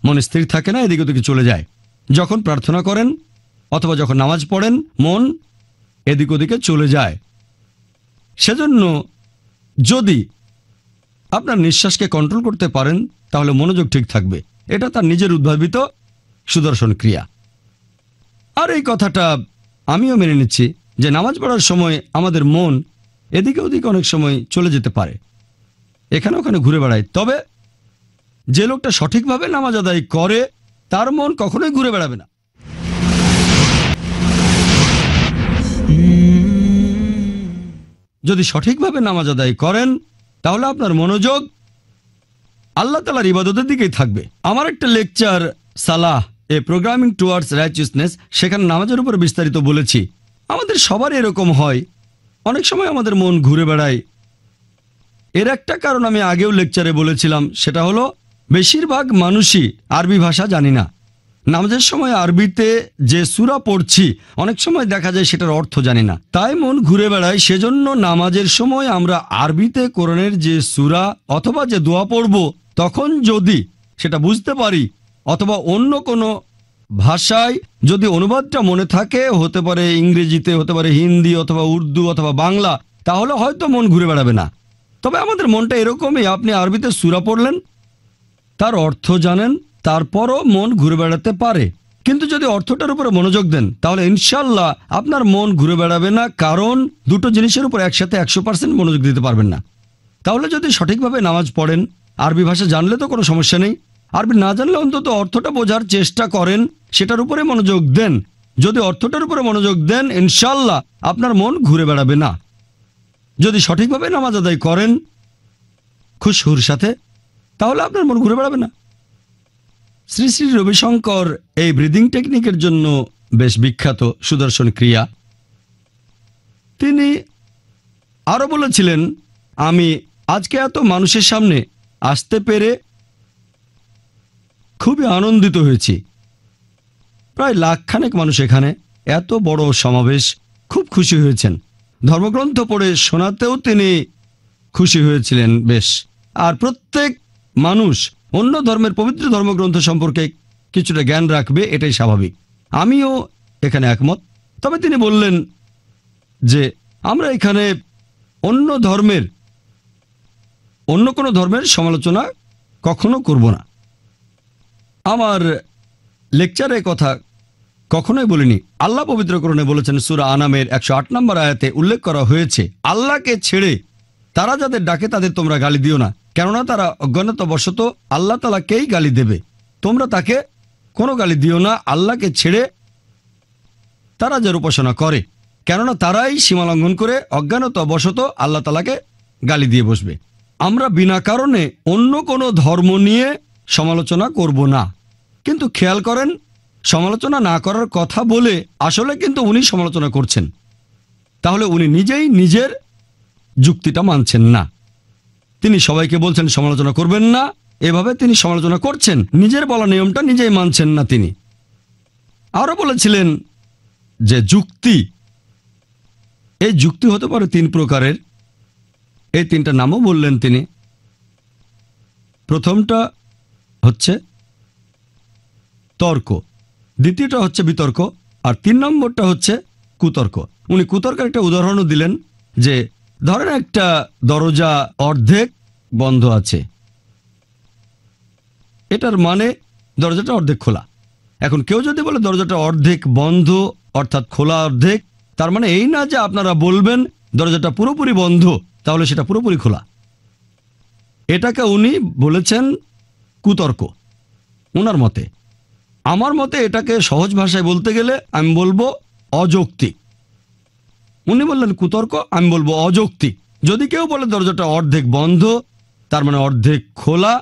মন স্থির থাকে না এদিকে ওদিকে চলে যায় যখন প্রার্থনা করেন অথবা যখন নামাজ পড়েন মন এদিক ওদিকে চলে যায় সেজন্য যদি আপনার নিঃশ্বাসকে কন্ট্রোল করতে পারেন তাহলে মনোযোগ ঠিক থাকবে এটা তার নিজের উদ্ভাবিত সুদর্শন ক্রিয়া আর এই কথাটা আমিও মেনে নিচ্ছি যে নামাজ পড়ার সময় আমাদের মন এদিকে ওদিকে অনেক সময় চলে যেতে পারে এখানে ওখানে ঘুরে বেড়ায় তবে যে লোকটা সঠিকভাবে নামাজ আদায় করে তার মন কখনোই ঘুরে বেড়াবে না যদি সঠিকভাবে নামাজ আদায় করেন তাহলে আপনার মনোযোগ আল্লাহ তালার ইবাদতের দিকেই থাকবে আমার একটা lecture Salah a programming towards righteousness সেখানে নামাজের উপর বিস্তারিত বলেছি আমাদের সবার এরকম হয় অনেক সময় আমাদের মন ঘুরে বেড়ায় এর একটা কারণ আমি আগেও লেকচারে বলেছিলাম সেটা হলো বেশিরভাগ মানুষই আরবি ভাষা জানি না নামাজের সময় আরবিতে যে সুরা পড়ছি অনেক সময় দেখা যায় সেটার অর্থ জানি না তাই মন ঘুরে বেড়ায় সেজন্য নামাজের সময় আমরা আরবিতে কোরআনের যে সুরা অথবা যে দোয়া পড়ব তখন যদি সেটা বুঝতে পারি অথবা অন্য কোনো ভাষায় যদি অনুবাদটা মনে থাকে হতে পারে ইংরেজিতে হতে পারে হিন্দি অথবা উর্দু অথবা বাংলা তাহলে হয়তো মন ঘুরে বেড়াবে না তবে আমাদের মনটা এরকমই আপনি আরবিতে সুরা পড়লেন তার অর্থ জানেন তারপরও মন ঘুরে বেড়াতে পারে কিন্তু যদি অর্থটার উপরে মনোযোগ দেন তাহলে ইনশাল্লাহ আপনার মন ঘুরে বেড়াবে না কারণ দুটো জিনিসের উপর একসাথে একশো পার্সেন্ট মনোযোগ দিতে পারবেন না তাহলে যদি সঠিকভাবে নামাজ পড়েন আরবি ভাষা জানলে তো কোনো সমস্যা নেই আরবি না জানলে অন্তত অর্থটা বোঝার চেষ্টা করেন সেটার উপরে মনোযোগ দেন যদি অর্থটার উপরে মনোযোগ দেন ইনশাল্লাহ আপনার মন ঘুরে বেড়াবে না যদি সঠিকভাবে নামাজ আদায় করেন খুশহুর সাথে তাহলে আপনার মন ঘুরে বেড়াবে না শ্রী শ্রী রবিশঙ্কর এই ব্রিদিং টেকনিকের জন্য বেশ বিখ্যাত সুদর্শন ক্রিয়া তিনি আরও বলেছিলেন আমি আজকে এত মানুষের সামনে আসতে পেরে খুবই আনন্দিত হয়েছি প্রায় লাখখানেক মানুষ এখানে এত বড় সমাবেশ খুব খুশি হয়েছেন ধর্মগ্রন্থ পড়ে শোনাতেও তিনি খুশি হয়েছিলেন বেশ আর প্রত্যেক মানুষ অন্য ধর্মের পবিত্র ধর্মগ্রন্থ সম্পর্কে কিছুটা জ্ঞান রাখবে এটাই স্বাভাবিক আমিও এখানে একমত তবে তিনি বললেন যে আমরা এখানে অন্য ধর্মের অন্য কোনো ধর্মের সমালোচনা কখনো করব না আমার লেকচারে কথা কখনোই বলিনি আল্লাহ পবিত্রকরণে বলেছেন সুরা আনামের একশো আট নম্বর আয়াতে উল্লেখ করা হয়েছে আল্লাহকে ছেড়ে তারা যাদের ডাকে তাদের তোমরা গালি দিও না কেননা তারা অজ্ঞানতাবশত আল্লাহ তালাকেই গালি দেবে তোমরা তাকে কোনো গালি দিও না আল্লাহকে ছেড়ে তারা যার উপাসনা করে কেননা তারাই সীমালঙ্ঘন করে অজ্ঞানতাবশত আল্লাহ তালাকে গালি দিয়ে বসবে আমরা বিনা কারণে অন্য কোনো ধর্ম নিয়ে সমালোচনা করব না কিন্তু খেয়াল করেন সমালোচনা না করার কথা বলে আসলে কিন্তু উনি সমালোচনা করছেন তাহলে উনি নিজেই নিজের যুক্তিটা মানছেন না তিনি সবাইকে বলছেন সমালোচনা করবেন না এভাবে তিনি সমালোচনা করছেন নিজের বলা নিয়মটা নিজেই মানছেন না তিনি আরও বলেছিলেন যে যুক্তি এই যুক্তি হতে পারে তিন প্রকারের এই তিনটা নামও বললেন তিনি প্রথমটা হচ্ছে তর্ক দ্বিতীয়টা হচ্ছে বিতর্ক আর তিন নম্বরটা হচ্ছে কুতর্ক উনি কুতর্কের একটা উদাহরণও দিলেন যে ধরেন একটা দরজা অর্ধেক বন্ধ আছে এটার মানে দরজাটা অর্ধেক খোলা এখন কেউ যদি বলে দরজাটা অর্ধেক বন্ধ অর্থাৎ খোলা অর্ধেক তার মানে এই না যে আপনারা বলবেন দরজাটা পুরোপুরি বন্ধ তাহলে সেটা পুরোপুরি খোলা এটাকে উনি বলেছেন কুতর্ক ওনার মতে আমার মতে এটাকে সহজ ভাষায় বলতে গেলে আমি বলবো অযৌক্তিক উনি বললেন কুতর্ক আমি বলবো অযৌক্তিক যদি কেউ বলে দরজাটা অর্ধেক বন্ধ তার মানে অর্ধেক খোলা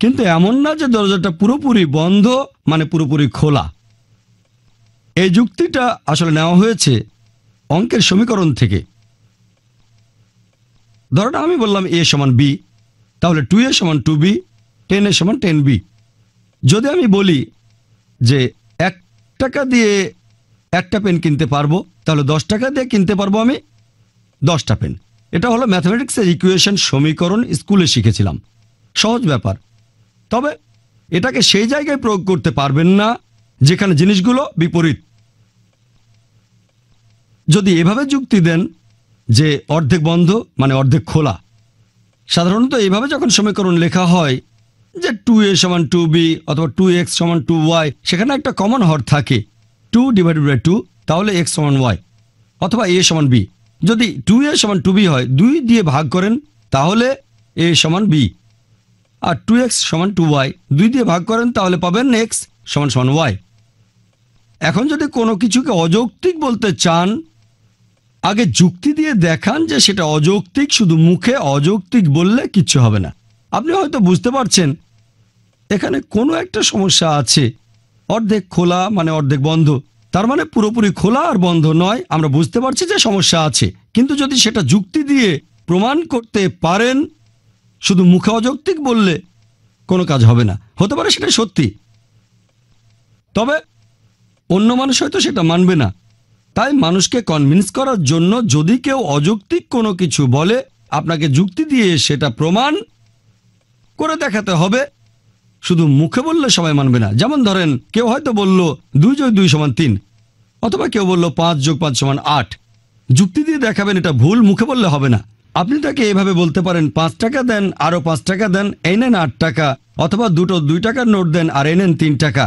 কিন্তু এমন না যে দরজাটা পুরোপুরি বন্ধ মানে পুরোপুরি খোলা এই যুক্তিটা আসলে নেওয়া হয়েছে অঙ্কের সমীকরণ থেকে ধরো আমি বললাম এ সমান বি তাহলে টু এ সমান টু বি টেন এ সমান টেন বি যদি আমি বলি যে এক টাকা দিয়ে একটা পেন কিনতে পারবো তাহলে দশ টাকা দিয়ে কিনতে পারবো আমি দশটা পেন এটা হলো ম্যাথমেটিক্সের ইকুয়েশন সমীকরণ স্কুলে শিখেছিলাম সহজ ব্যাপার তবে এটাকে সেই জায়গায় প্রয়োগ করতে পারবেন না যেখানে জিনিসগুলো বিপরীত যদি এভাবে যুক্তি দেন যে অর্ধেক বন্ধ মানে অর্ধেক খোলা সাধারণত এইভাবে যখন সমীকরণ লেখা হয় যে টু এ সমান টু বি অথবা টু এক্স সমান টু ওয়াই সেখানে একটা কমন হর থাকে টু ডিভাইডেড বাই টু তাহলে এক্স সমান ওয়াই অথবা এ সমান বি যদি টু এ সমান টু বি হয় দুই দিয়ে ভাগ করেন তাহলে এ সমান বি আর টু এক্স সমান টু ওয়াই দুই দিয়ে ভাগ করেন তাহলে পাবেন এক্স সমান সমান ওয়াই এখন যদি কোনো কিছুকে অযৌক্তিক বলতে চান আগে যুক্তি দিয়ে দেখান যে সেটা অযৌক্তিক শুধু মুখে অযৌক্তিক বললে কিচ্ছু হবে না আপনি হয়তো বুঝতে পারছেন এখানে কোনো একটা সমস্যা আছে অর্ধেক খোলা মানে অর্ধেক বন্ধ তার মানে পুরোপুরি খোলা আর বন্ধ নয় আমরা বুঝতে পারছি যে সমস্যা আছে কিন্তু যদি সেটা যুক্তি দিয়ে প্রমাণ করতে পারেন শুধু মুখে অযৌক্তিক বললে কোনো কাজ হবে না হতে পারে সেটা সত্যি তবে অন্য মানুষ হয়তো সেটা মানবে না তাই মানুষকে কনভিন্স করার জন্য যদি কেউ অযৌক্তিক কোনো কিছু বলে আপনাকে যুক্তি দিয়ে সেটা প্রমাণ করে দেখাতে হবে শুধু মুখে বললে সবাই মানবে না যেমন ধরেন কেউ হয়তো বলল দুই যোগ দুই সমান তিন অথবা কেউ বলল পাঁচ যোগ পাঁচ সমান আট যুক্তি দিয়ে দেখাবেন এটা ভুল মুখে বললে হবে না আপনি তাকে এভাবে বলতে পারেন পাঁচ টাকা দেন আরও পাঁচ টাকা দেন এই নেন আট টাকা অথবা দুটো দুই টাকার নোট দেন আর এই নেন তিন টাকা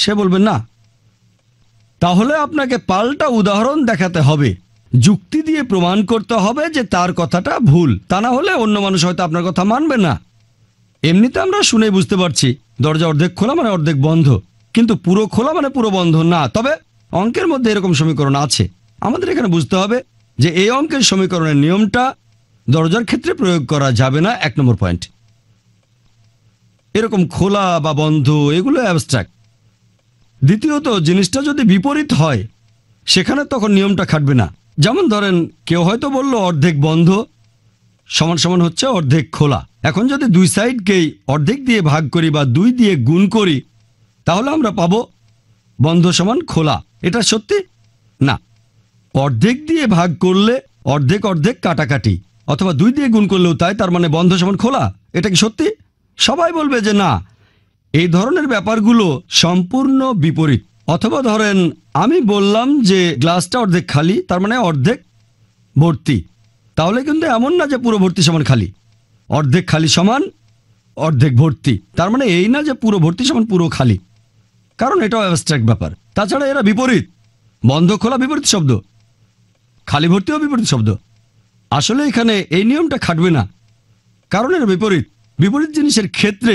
সে বলবে না তাহলে আপনাকে পাল্টা উদাহরণ দেখাতে হবে যুক্তি দিয়ে প্রমাণ করতে হবে যে তার কথাটা ভুল তা না হলে অন্য মানুষ হয়তো আপনার কথা মানবে না এমনিতে আমরা শুনে বুঝতে পারছি দরজা অর্ধেক খোলা মানে অর্ধেক বন্ধ কিন্তু পুরো খোলা মানে পুরো বন্ধ না তবে অঙ্কের মধ্যে এরকম সমীকরণ আছে আমাদের এখানে বুঝতে হবে যে এই অঙ্কের সমীকরণের নিয়মটা দরজার ক্ষেত্রে প্রয়োগ করা যাবে না এক নম্বর পয়েন্ট এরকম খোলা বা বন্ধ এগুলো অ্যাবস্ট্রাক্ট দ্বিতীয়ত জিনিসটা যদি বিপরীত হয় সেখানে তখন নিয়মটা খাটবে না যেমন ধরেন কেউ হয়তো বলল অর্ধেক বন্ধ সমান সমান হচ্ছে অর্ধেক খোলা এখন যদি দুই সাইডকেই অর্ধেক দিয়ে ভাগ করি বা দুই দিয়ে গুণ করি তাহলে আমরা পাবো বন্ধ সমান খোলা এটা সত্যি না অর্ধেক দিয়ে ভাগ করলে অর্ধেক অর্ধেক কাটাকাটি অথবা দুই দিয়ে গুণ করলেও তাই তার মানে বন্ধ সমান খোলা এটা কি সত্যি সবাই বলবে যে না এই ধরনের ব্যাপারগুলো সম্পূর্ণ বিপরীত অথবা ধরেন আমি বললাম যে গ্লাসটা অর্ধেক খালি তার মানে অর্ধেক ভর্তি তাহলে কিন্তু এমন না যে পুরো ভর্তি সমান খালি অর্ধেক খালি সমান অর্ধেক ভর্তি তার মানে এই না যে পুরো ভর্তি সমান পুরো খালি কারণ এটাও অ্যাবস্ট্রাক্ট ব্যাপার তাছাড়া এরা বিপরীত বন্ধ খোলা বিপরীত শব্দ খালি ভর্তিও বিপরীত শব্দ আসলে এখানে এই নিয়মটা খাটবে না কারণ এর বিপরীত বিপরীত জিনিসের ক্ষেত্রে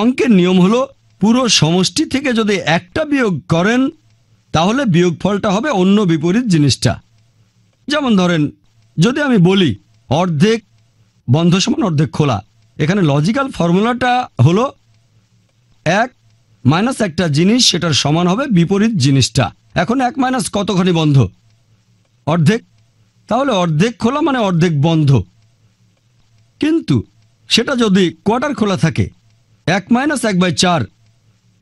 অঙ্কের নিয়ম হলো পুরো সমষ্টি থেকে যদি একটা বিয়োগ করেন তাহলে বিয়োগ ফলটা হবে অন্য বিপরীত জিনিসটা যেমন ধরেন যদি আমি বলি অর্ধেক বন্ধ সমান অর্ধেক খোলা এখানে লজিক্যাল ফর্মুলাটা হলো এক মাইনাস একটা জিনিস সেটার সমান হবে বিপরীত জিনিসটা এখন এক মাইনাস কতখানি বন্ধ অর্ধেক তাহলে অর্ধেক খোলা মানে অর্ধেক বন্ধ কিন্তু সেটা যদি কোয়ার্টার খোলা থাকে এক মাইনাস এক বাই চার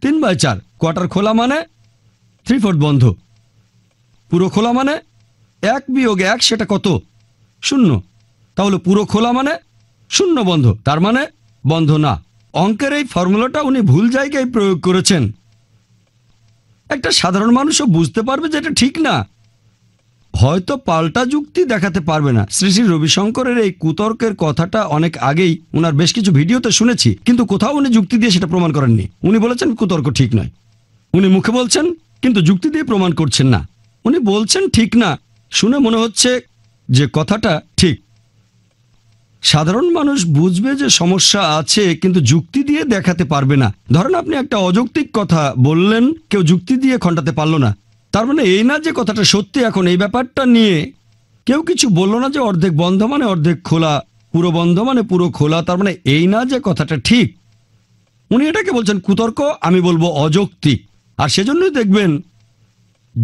তিন বাই চার কোয়ার্টার খোলা মানে থ্রি ফোর্থ বন্ধ পুরো খোলা মানে এক বিয়োগ এক সেটা কত শূন্য তাহলে পুরো খোলা মানে শূন্য বন্ধ তার মানে বন্ধ না অঙ্কের এই ফর্মুলাটা উনি ভুল জায়গায় প্রয়োগ করেছেন একটা সাধারণ মানুষও বুঝতে পারবে যে এটা ঠিক না হয়তো পাল্টা যুক্তি দেখাতে পারবে না শ্রী শ্রী রবিশঙ্করের এই কুতর্কের কথাটা অনেক আগেই ওনার বেশ কিছু ভিডিওতে শুনেছি কিন্তু কোথাও উনি যুক্তি দিয়ে সেটা প্রমাণ করেননি উনি বলেছেন কুতর্ক ঠিক নয় উনি মুখে বলছেন কিন্তু যুক্তি দিয়ে প্রমাণ করছেন না উনি বলছেন ঠিক না শুনে মনে হচ্ছে যে কথাটা ঠিক সাধারণ মানুষ বুঝবে যে সমস্যা আছে কিন্তু যুক্তি দিয়ে দেখাতে পারবে না ধরেন আপনি একটা অযৌক্তিক কথা বললেন কেউ যুক্তি দিয়ে খণ্ডাতে পারলো না তার মানে এই না যে কথাটা সত্যি এখন এই ব্যাপারটা নিয়ে কেউ কিছু বললো না যে অর্ধেক বন্ধ মানে অর্ধেক খোলা পুরো বন্ধ মানে পুরো খোলা তার মানে এই না যে কথাটা ঠিক উনি এটাকে বলছেন কুতর্ক আমি বলবো অযৌক্তিক আর সেজন্যই দেখবেন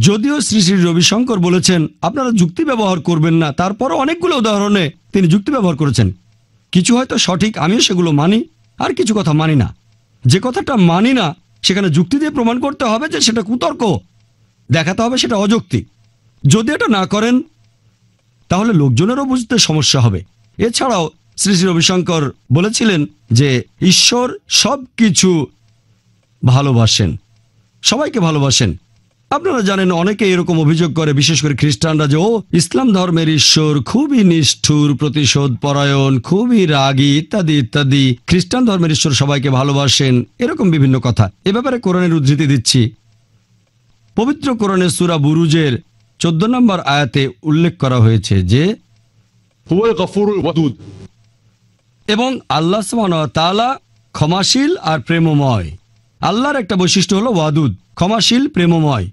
যদিও শ্রী শ্রী রবিশঙ্কর বলেছেন আপনারা যুক্তি ব্যবহার করবেন না তারপরও অনেকগুলো উদাহরণে তিনি যুক্তি ব্যবহার করেছেন কিছু হয়তো সঠিক আমিও সেগুলো মানি আর কিছু কথা মানি না যে কথাটা মানি না সেখানে যুক্তি দিয়ে প্রমাণ করতে হবে যে সেটা কুতর্ক দেখাতে হবে সেটা অযৌক্তিক যদি এটা না করেন তাহলে লোকজনেরও বুঝতে সমস্যা হবে এছাড়াও শ্রী শ্রী রবিশঙ্কর বলেছিলেন যে ঈশ্বর সব কিছু ভালোবাসেন সবাইকে ভালোবাসেন আপনারা জানেন অনেকে এরকম অভিযোগ করে বিশেষ করে খ্রিস্টানরা যে ও ইসলাম ধর্মের ঈশ্বর খুবই নিষ্ঠুর প্রতিশোধ পরায়ণ খুবই রাগী ইত্যাদি ইত্যাদি খ্রিস্টান ধর্মের ঈশ্বর সবাইকে ভালোবাসেন এরকম বিভিন্ন কথা এ ব্যাপারে কোরআনের উদ্ধৃতি দিচ্ছি পবিত্র কোরণে সুরা বুরুজের চোদ্দ নম্বর আয়াতে উল্লেখ করা হয়েছে যে এবং আল্লাহ তালা ক্ষমাশীল আর প্রেমময় আল্লাহর একটা বৈশিষ্ট্য হলো ওয়াদুদ ক্ষমাশীল প্রেমময়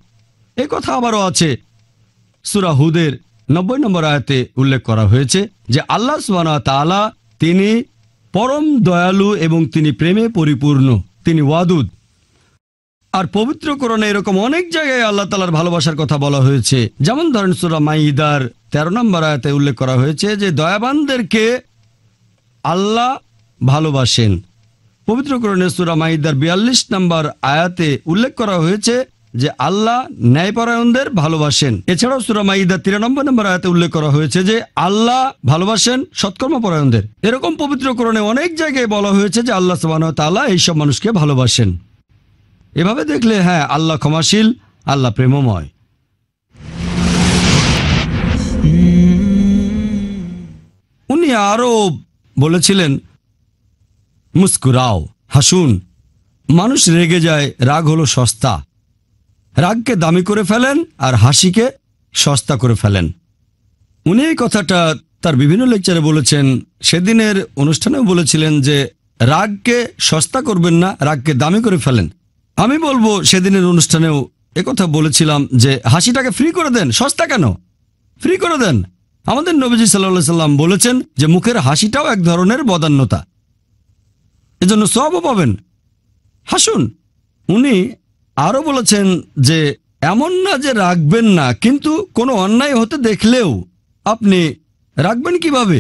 এ কথা আবারও আছে সুরাহুদের নব্বই নম্বর আয়াতে উল্লেখ করা হয়েছে যে আল্লাহ সুবানা তিনি পরম দয়ালু এবং তিনি প্রেমে পরিপূর্ণ তিনি ওয়াদুদ আর পবিত্রকরণে এরকম অনেক জায়গায় আল্লাহ তালার ভালোবাসার কথা বলা হয়েছে যেমন ধরেন সুরা মাইদার তেরো নম্বর আয়াতে উল্লেখ করা হয়েছে যে দয়াবানদেরকে আল্লাহ ভালোবাসেন পবিত্রকরণে সুরা মাইদার বিয়াল্লিশ নম্বর আয়াতে উল্লেখ করা হয়েছে যে আল্লাহ ন্যায়পরায়ণদের ভালোবাসেন এছাড়াও সুরামা ইদা তিরানব্বই নম্বর আয়তে উল্লেখ করা হয়েছে যে আল্লাহ ভালোবাসেন সৎকর্মপরায়ণদের এরকম পবিত্রকরণে অনেক জায়গায় বলা হয়েছে যে আল্লাহ সুবাহতাল্লাহ এইসব মানুষকে ভালোবাসেন এভাবে দেখলে হ্যাঁ আল্লাহ ক্ষমাশীল আল্লাহ প্রেমময় উনি আরও বলেছিলেন মুস্কুরাও হাসুন মানুষ রেগে যায় রাগ হলো সস্তা রাগকে দামি করে ফেলেন আর হাসিকে সস্তা করে ফেলেন উনি এই কথাটা তার বিভিন্ন লেকচারে বলেছেন সেদিনের অনুষ্ঠানেও বলেছিলেন যে রাগকে সস্তা করবেন না রাগকে দামি করে ফেলেন আমি বলবো সেদিনের অনুষ্ঠানেও কথা বলেছিলাম যে হাসিটাকে ফ্রি করে দেন সস্তা কেন ফ্রি করে দেন আমাদের নবীজি সাল্লা সাল্লাম বলেছেন যে মুখের হাসিটাও এক ধরনের বদান্যতা এজন্য সবও পাবেন হাসুন উনি আরও বলেছেন যে এমন না যে রাখবেন না কিন্তু কোনো অন্যায় হতে দেখলেও আপনি রাখবেন কিভাবে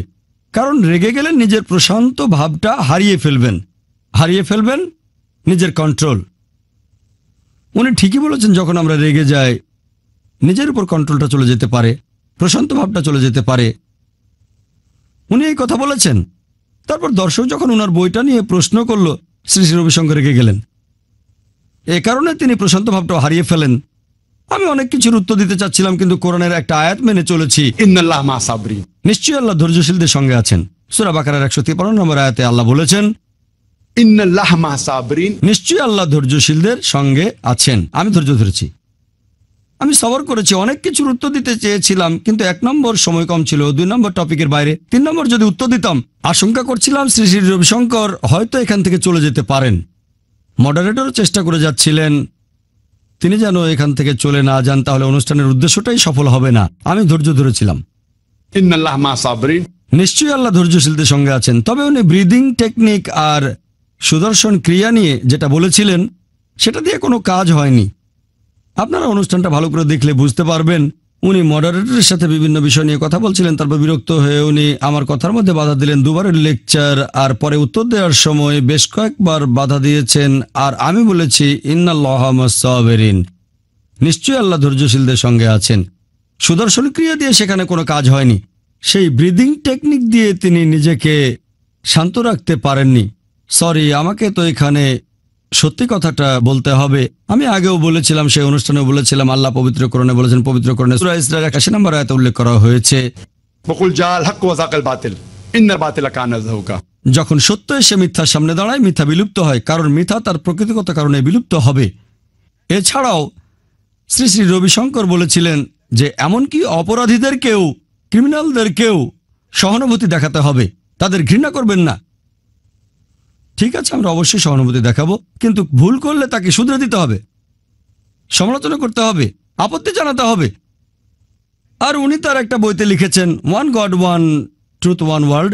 কারণ রেগে গেলে নিজের প্রশান্ত ভাবটা হারিয়ে ফেলবেন হারিয়ে ফেলবেন নিজের কন্ট্রোল উনি ঠিকই বলেছেন যখন আমরা রেগে যাই নিজের উপর কন্ট্রোলটা চলে যেতে পারে প্রশান্ত ভাবটা চলে যেতে পারে উনি এই কথা বলেছেন তারপর দর্শক যখন ওনার বইটা নিয়ে প্রশ্ন করল শ্রী শ্রী রবিশঙ্কর রেগে গেলেন এ কারণে তিনি প্রশান্ত ভাবটাও হারিয়ে ফেলেন আমি অনেক কিছুর উত্তর দিতে চাচ্ছিলাম কিন্তু কোরআনের একটা আয়াত মেনে চলেছি মা নিশ্চয়ই আল্লাহ ধৈর্যশীলদের সঙ্গে আছেন সুরা একশো তিপান্ন নম্বর আয়াতে আল্লাহ বলেছেন মা সাবরিন নিশ্চয়ই আল্লাহ ধৈর্যশীলদের সঙ্গে আছেন আমি ধৈর্য ধরেছি আমি সবর করেছি অনেক কিছুর উত্তর দিতে চেয়েছিলাম কিন্তু এক নম্বর সময় কম ছিল দুই নম্বর টপিকের বাইরে তিন নম্বর যদি উত্তর দিতাম আশঙ্কা করছিলাম শ্রী শ্রী রবিশঙ্কর হয়তো এখান থেকে চলে যেতে পারেন মডারেটরও চেষ্টা করে যাচ্ছিলেন তিনি যেন এখান থেকে চলে না যান তাহলে অনুষ্ঠানের উদ্দেশ্যটাই সফল হবে না আমি ধৈর্য ধরেছিলাম নিশ্চয়ই আল্লাহ ধৈর্যশীলদের সঙ্গে আছেন তবে উনি ব্রিদিং টেকনিক আর সুদর্শন ক্রিয়া নিয়ে যেটা বলেছিলেন সেটা দিয়ে কোনো কাজ হয়নি আপনারা অনুষ্ঠানটা ভালো করে দেখলে বুঝতে পারবেন উনি মডারেটরের সাথে বিভিন্ন বিষয় নিয়ে কথা বলছিলেন তারপর বিরক্ত হয়ে উনি আমার কথার মধ্যে বাধা দিলেন দুবারের লেকচার আর পরে উত্তর দেওয়ার সময় বেশ কয়েকবার বাধা দিয়েছেন আর আমি বলেছি ইন্নাল্লাহরিন নিশ্চয়ই আল্লাহ ধৈর্যশীলদের সঙ্গে আছেন সুদর্শন ক্রিয়া দিয়ে সেখানে কোনো কাজ হয়নি সেই ব্রিদিং টেকনিক দিয়ে তিনি নিজেকে শান্ত রাখতে পারেননি সরি আমাকে তো এখানে সত্যি কথাটা বলতে হবে আমি আগেও বলেছিলাম সেই অনুষ্ঠানে বলেছিলাম আল্লাহ পবিত্র করণে বলেছেন পবিত্র করণে একাশি নম্বর আয়তে উল্লেখ করা হয়েছে যখন সত্য এসে মিথ্যার সামনে দাঁড়ায় মিথ্যা বিলুপ্ত হয় কারণ মিথ্যা তার প্রকৃতিগত কারণে বিলুপ্ত হবে এছাড়াও শ্রী শ্রী রবিশঙ্কর বলেছিলেন যে এমনকি অপরাধীদেরকেও ক্রিমিনালদেরকেও সহানুভূতি দেখাতে হবে তাদের ঘৃণা করবেন না ঠিক আছে আমরা অবশ্যই সহানুভূতি দেখাবো কিন্তু ভুল করলে তাকে শুধরে দিতে হবে সমালোচনা করতে হবে আপত্তি জানাতে হবে আর উনি তার একটা বইতে লিখেছেন one God one truth one world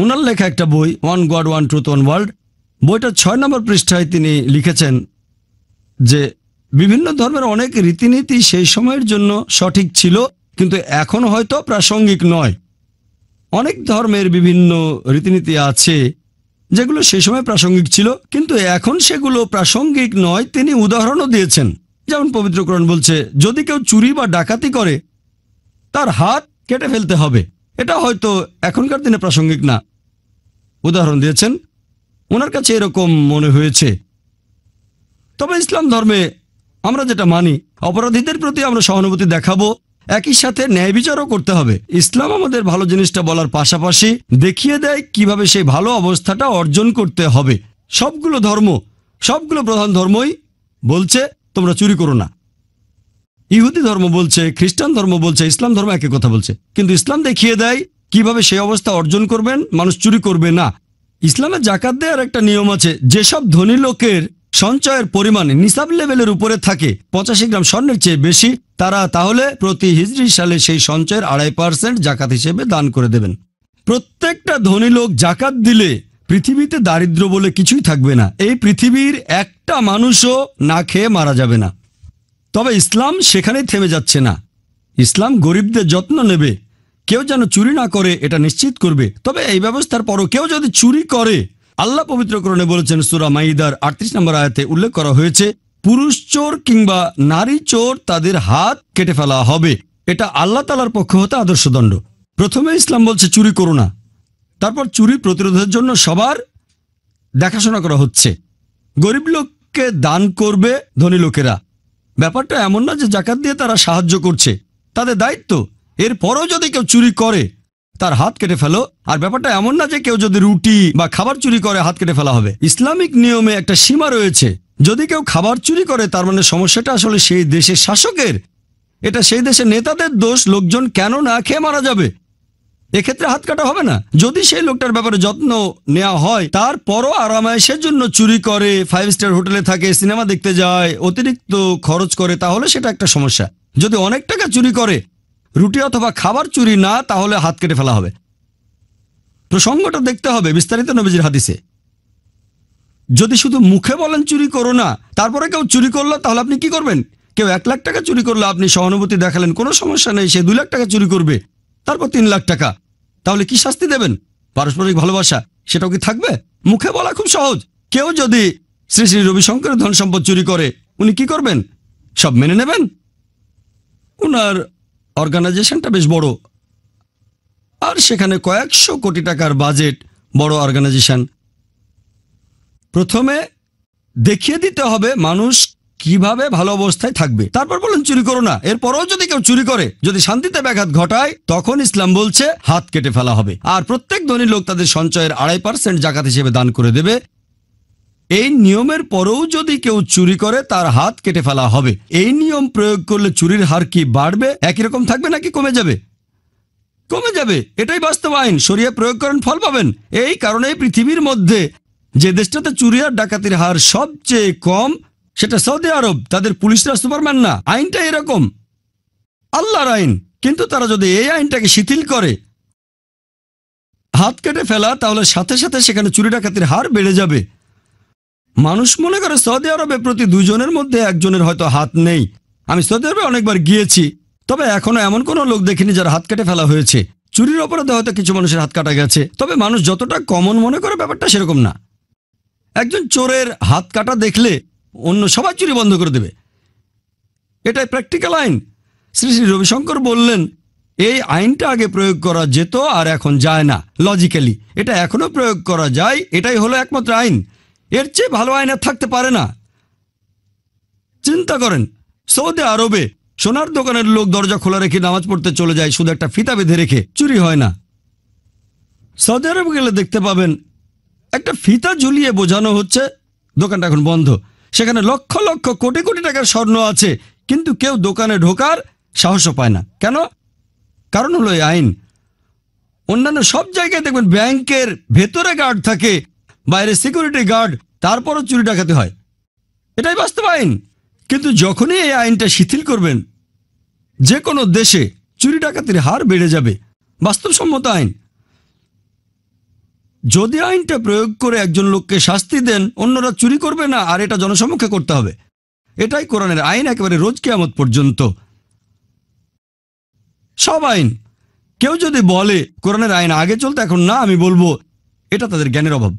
উনার লেখা একটা বই one God one truth one world বইটার ছয় নম্বর পৃষ্ঠায় তিনি লিখেছেন যে বিভিন্ন ধর্মের অনেক রীতিনীতি সেই সময়ের জন্য সঠিক ছিল কিন্তু এখন হয়তো প্রাসঙ্গিক নয় অনেক ধর্মের বিভিন্ন রীতিনীতি আছে যেগুলো সে সময় প্রাসঙ্গিক ছিল কিন্তু এখন সেগুলো প্রাসঙ্গিক নয় তিনি উদাহরণও দিয়েছেন যেমন পবিত্রকরণ বলছে যদি কেউ চুরি বা ডাকাতি করে তার হাত কেটে ফেলতে হবে এটা হয়তো এখনকার দিনে প্রাসঙ্গিক না উদাহরণ দিয়েছেন ওনার কাছে এরকম মনে হয়েছে তবে ইসলাম ধর্মে আমরা যেটা মানি অপরাধীদের প্রতি আমরা সহানুভূতি দেখাবো একই সাথে ন্যায় বিচারও করতে হবে ইসলাম আমাদের ভালো জিনিসটা বলার পাশাপাশি দেখিয়ে দেয় কিভাবে সেই ভালো অবস্থাটা অর্জন করতে হবে সবগুলো ধর্ম সবগুলো প্রধান ধর্মই বলছে তোমরা চুরি করো না ইহুদি ধর্ম বলছে খ্রিস্টান ধর্ম বলছে ইসলাম ধর্ম একই কথা বলছে কিন্তু ইসলাম দেখিয়ে দেয় কিভাবে সেই অবস্থা অর্জন করবেন মানুষ চুরি করবে না ইসলামে জাকাত দেওয়ার একটা নিয়ম আছে যেসব ধনী লোকের সঞ্চয়ের পরিমাণ নিসাব লেভেলের উপরে থাকে পঁচাশি গ্রাম স্বর্ণের চেয়ে বেশি তারা তাহলে প্রতি হিজড়ি সালে সেই সঞ্চয়ের আড়াই পার্সেন্ট জাকাত হিসেবে দান করে দেবেন প্রত্যেকটা ধনী লোক জাকাত দিলে পৃথিবীতে দারিদ্র বলে কিছুই থাকবে না এই পৃথিবীর একটা মানুষও না খেয়ে মারা যাবে না তবে ইসলাম সেখানেই থেমে যাচ্ছে না ইসলাম গরিবদের যত্ন নেবে কেউ যেন চুরি না করে এটা নিশ্চিত করবে তবে এই ব্যবস্থার পরও কেউ যদি চুরি করে আল্লাহ পবিত্রকরণে বলেছেন সুরা মাইদার আটত্রিশ নম্বর আয়াতে উল্লেখ করা হয়েছে পুরুষ চোর কিংবা নারী চোর তাদের হাত কেটে ফেলা হবে এটা আল্লাহ তালার পক্ষ হতে আদর্শ দণ্ড প্রথমে ইসলাম বলছে চুরি করো না তারপর চুরি প্রতিরোধের জন্য সবার দেখাশোনা করা হচ্ছে গরিব লোককে দান করবে ধনী লোকেরা ব্যাপারটা এমন না যে জাকাত দিয়ে তারা সাহায্য করছে তাদের দায়িত্ব এরপরও যদি কেউ চুরি করে তার হাত কেটে ফেলো আর ব্যাপারটা এমন না যে কেউ যদি রুটি বা খাবার চুরি করে হাত কেটে ফেলা হবে ইসলামিক নিয়মে একটা সীমা রয়েছে যদি কেউ খাবার চুরি করে তার মানে সমস্যাটা আসলে সেই দেশের শাসকের এটা সেই দেশের নেতাদের দোষ লোকজন কেন না খেয়ে মারা যাবে এক্ষেত্রে হাত কাটা হবে না যদি সেই লোকটার ব্যাপারে যত্ন নেওয়া হয় তারপরও সে জন্য চুরি করে ফাইভ স্টার হোটেলে থাকে সিনেমা দেখতে যায় অতিরিক্ত খরচ করে তাহলে সেটা একটা সমস্যা যদি অনেক টাকা চুরি করে রুটি অথবা খাবার চুরি না তাহলে হাত কেটে ফেলা হবে প্রসঙ্গটা দেখতে হবে বিস্তারিত নবীজির হাদিসে যদি শুধু মুখে বলেন চুরি করো না তারপরে কেউ চুরি করলো তাহলে আপনি কি করবেন কেউ এক লাখ টাকা চুরি করলো আপনি সহানুভূতি দেখালেন কোনো সমস্যা নেই সে দুই লাখ টাকা চুরি করবে তারপর তিন লাখ টাকা তাহলে কি শাস্তি দেবেন পারস্পরিক ভালোবাসা সেটাও কি থাকবে মুখে বলা খুব সহজ কেউ যদি শ্রী শ্রী রবিশঙ্করের ধন সম্পদ চুরি করে উনি কি করবেন সব মেনে নেবেন ওনার অর্গানাইজেশনটা বেশ বড় আর সেখানে কয়েকশো কোটি টাকার বাজেট বড় অর্গানাইজেশন প্রথমে দেখিয়ে দিতে হবে মানুষ কিভাবে ভালো অবস্থায় থাকবে তারপর বলেন চুরি করো না এরপরও যদি কেউ চুরি করে যদি শান্তিতে ব্যাঘাত ঘটায় তখন ইসলাম বলছে হাত কেটে ফেলা হবে আর প্রত্যেক ধনী লোক তাদের সঞ্চয়ের আড়াই পার্সেন্ট জাকাত হিসেবে দান করে দেবে এই নিয়মের পরেও যদি কেউ চুরি করে তার হাত কেটে ফেলা হবে এই নিয়ম প্রয়োগ করলে চুরির হার কি বাড়বে একই রকম থাকবে নাকি কমে যাবে কমে যাবে এটাই বাস্তব আইন সরিয়ে প্রয়োগ করেন ফল পাবেন এই কারণে পৃথিবীর মধ্যে যে দেশটাতে চুরি আর ডাকাতির হার সবচেয়ে কম সেটা সৌদি আরব তাদের পুলিশরা সুপারম্যান না আইনটা এরকম আল্লাহর আইন কিন্তু তারা যদি এই আইনটাকে শিথিল করে হাত কেটে ফেলা তাহলে সাথে সাথে সেখানে চুরি ডাকাতির হার বেড়ে যাবে মানুষ মনে করে সৌদি আরবে প্রতি দুজনের মধ্যে একজনের হয়তো হাত নেই আমি সৌদি আরবে অনেকবার গিয়েছি তবে এখনো এমন কোনো লোক দেখিনি যার হাত কেটে ফেলা হয়েছে চুরির অপরাধে হয়তো কিছু মানুষের হাত কাটা গেছে তবে মানুষ যতটা কমন মনে করে ব্যাপারটা সেরকম না একজন চোরের হাত কাটা দেখলে অন্য সবাই চুরি বন্ধ করে দেবে এটাই প্র্যাকটিক্যাল আইন শ্রী শ্রী রবিশঙ্কর বললেন এই আইনটা আগে প্রয়োগ করা যেত আর এখন যায় না লজিক্যালি এটা এখনও প্রয়োগ করা যায় এটাই হলো একমাত্র আইন এর চেয়ে ভালো আয়না থাকতে পারে না চিন্তা করেন সৌদি আরবে সোনার দোকানের লোক দরজা খোলা রেখে নামাজ পড়তে চলে যায় শুধু একটা ফিতা বেঁধে রেখে চুরি হয় না সৌদি আরব গেলে দেখতে পাবেন একটা ফিতা ঝুলিয়ে বোঝানো হচ্ছে দোকানটা এখন বন্ধ সেখানে লক্ষ লক্ষ কোটি কোটি টাকার স্বর্ণ আছে কিন্তু কেউ দোকানে ঢোকার সাহসও পায় না কেন কারণ হলো এই আইন অন্যান্য সব জায়গায় দেখবেন ব্যাংকের ভেতরে গার্ড থাকে বাইরে সিকিউরিটি গার্ড তারপরও চুরি ডাকাতি হয় এটাই বাস্তব আইন কিন্তু যখনই এই আইনটা শিথিল করবেন যে কোনো দেশে চুরি ডাকাতির হার বেড়ে যাবে বাস্তবসম্মত আইন যদি আইনটা প্রয়োগ করে একজন লোককে শাস্তি দেন অন্যরা চুরি করবে না আর এটা জনসমক্ষে করতে হবে এটাই কোরআনের আইন একেবারে রোজ কেয়ামত পর্যন্ত সব আইন কেউ যদি বলে কোরআনের আইন আগে চলতে এখন না আমি বলবো এটা তাদের জ্ঞানের অভাব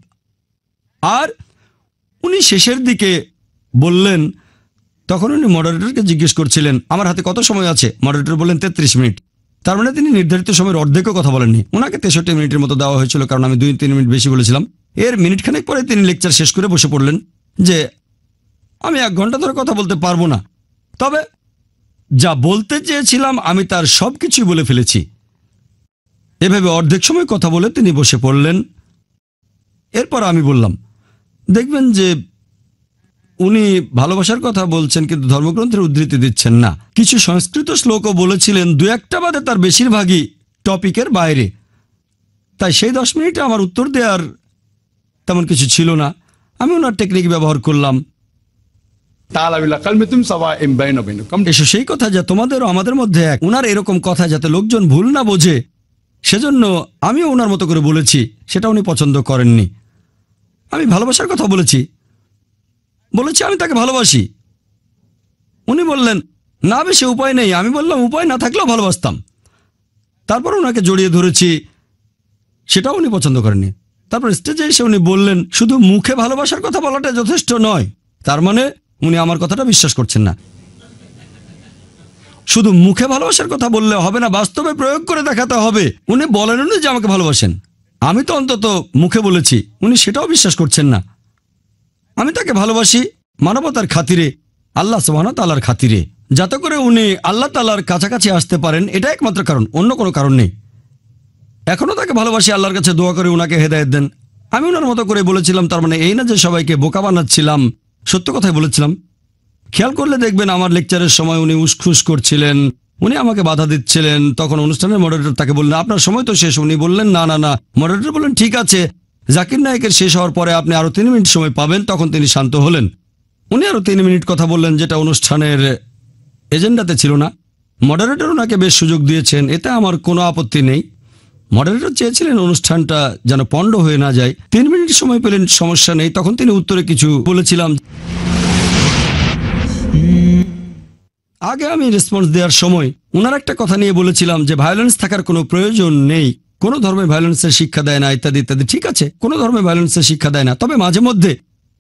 আর উনি শেষের দিকে বললেন তখন উনি মডারেটরকে জিজ্ঞেস করছিলেন আমার হাতে কত সময় আছে মডারেটর বললেন তেত্রিশ মিনিট তার মানে তিনি নির্ধারিত সময়ের অর্ধেকও কথা বলেননি ওনাকে তেষট্টি মিনিটের মতো দেওয়া হয়েছিল কারণ আমি দুই তিন মিনিট বেশি বলেছিলাম এর মিনিট খানেক পরে তিনি লেকচার শেষ করে বসে পড়লেন যে আমি এক ঘন্টা ধরে কথা বলতে পারবো না তবে যা বলতে চেয়েছিলাম আমি তার সব কিছুই বলে ফেলেছি এভাবে অর্ধেক সময় কথা বলে তিনি বসে পড়লেন এরপর আমি বললাম দেখবেন যে উনি ভালোবাসার কথা বলছেন কিন্তু ধর্মগ্রন্থের উদ্ধৃতি দিচ্ছেন না কিছু সংস্কৃত শ্লোকও বলেছিলেন দু একটা বাদে তার বেশিরভাগই টপিকের বাইরে তাই সেই দশ মিনিটে আমার উত্তর দেওয়ার তেমন কিছু ছিল না আমি ওনার টেকনিক ব্যবহার করলাম এসো সেই কথা যা তোমাদের আমাদের মধ্যে এক ওনার এরকম কথা যাতে লোকজন ভুল না বোঝে সেজন্য আমিও ওনার মতো করে বলেছি সেটা উনি পছন্দ করেননি আমি ভালোবাসার কথা বলেছি বলেছি আমি তাকে ভালোবাসি উনি বললেন না বেশি উপায় নেই আমি বললাম উপায় না থাকলেও ভালোবাসতাম তারপর ওনাকে জড়িয়ে ধরেছি সেটাও উনি পছন্দ করেনি তারপর স্টেজে এসে উনি বললেন শুধু মুখে ভালোবাসার কথা বলাটা যথেষ্ট নয় তার মানে উনি আমার কথাটা বিশ্বাস করছেন না শুধু মুখে ভালোবাসার কথা বললে হবে না বাস্তবে প্রয়োগ করে দেখাতে হবে উনি বলেন উনি যে আমাকে ভালোবাসেন আমি তো অন্তত মুখে বলেছি উনি সেটাও বিশ্বাস করছেন না আমি তাকে ভালোবাসি মানবতার খাতিরে আল্লাহ সোহান তালার খাতিরে যাতে করে উনি আল্লাহ তালার কাছাকাছি আসতে পারেন এটা একমাত্র কারণ অন্য কোনো কারণ নেই এখনও তাকে ভালোবাসি আল্লাহর কাছে দোয়া করে ওনাকে হেদায়ত দেন আমি ওনার মতো করে বলেছিলাম তার মানে এই না যে সবাইকে বোকা বানাচ্ছিলাম সত্য কথাই বলেছিলাম খেয়াল করলে দেখবেন আমার লেকচারের সময় উনি উসখুস করছিলেন উনি আমাকে বাধা দিচ্ছিলেন তখন অনুষ্ঠানের মডারেটর তাকে বললেন আপনার সময় তো শেষ উনি বললেন না না না মডারেটর বললেন ঠিক আছে জাকির নায়কের শেষ হওয়ার পরে আপনি আরও তিন মিনিট সময় পাবেন তখন তিনি শান্ত হলেন উনি আরও তিন মিনিট কথা বললেন যেটা অনুষ্ঠানের এজেন্ডাতে ছিল না মডারেটর ওনাকে বেশ সুযোগ দিয়েছেন এতে আমার কোনো আপত্তি নেই মডারেটর চেয়েছিলেন অনুষ্ঠানটা যেন পণ্ড হয়ে না যায় তিন মিনিট সময় পেলেন সমস্যা নেই তখন তিনি উত্তরে কিছু বলেছিলাম আগে আমি রেসপন্স দেওয়ার সময় ওনার একটা কথা নিয়ে বলেছিলাম যে ভায়োলেন্স থাকার কোনো প্রয়োজন নেই কোনো ধর্মে ভায়োলেন্সের শিক্ষা দেয় না ইত্যাদি ইত্যাদি ঠিক আছে কোনো ধর্মে ভায়োলেন্সের শিক্ষা দেয় না তবে মাঝে মধ্যে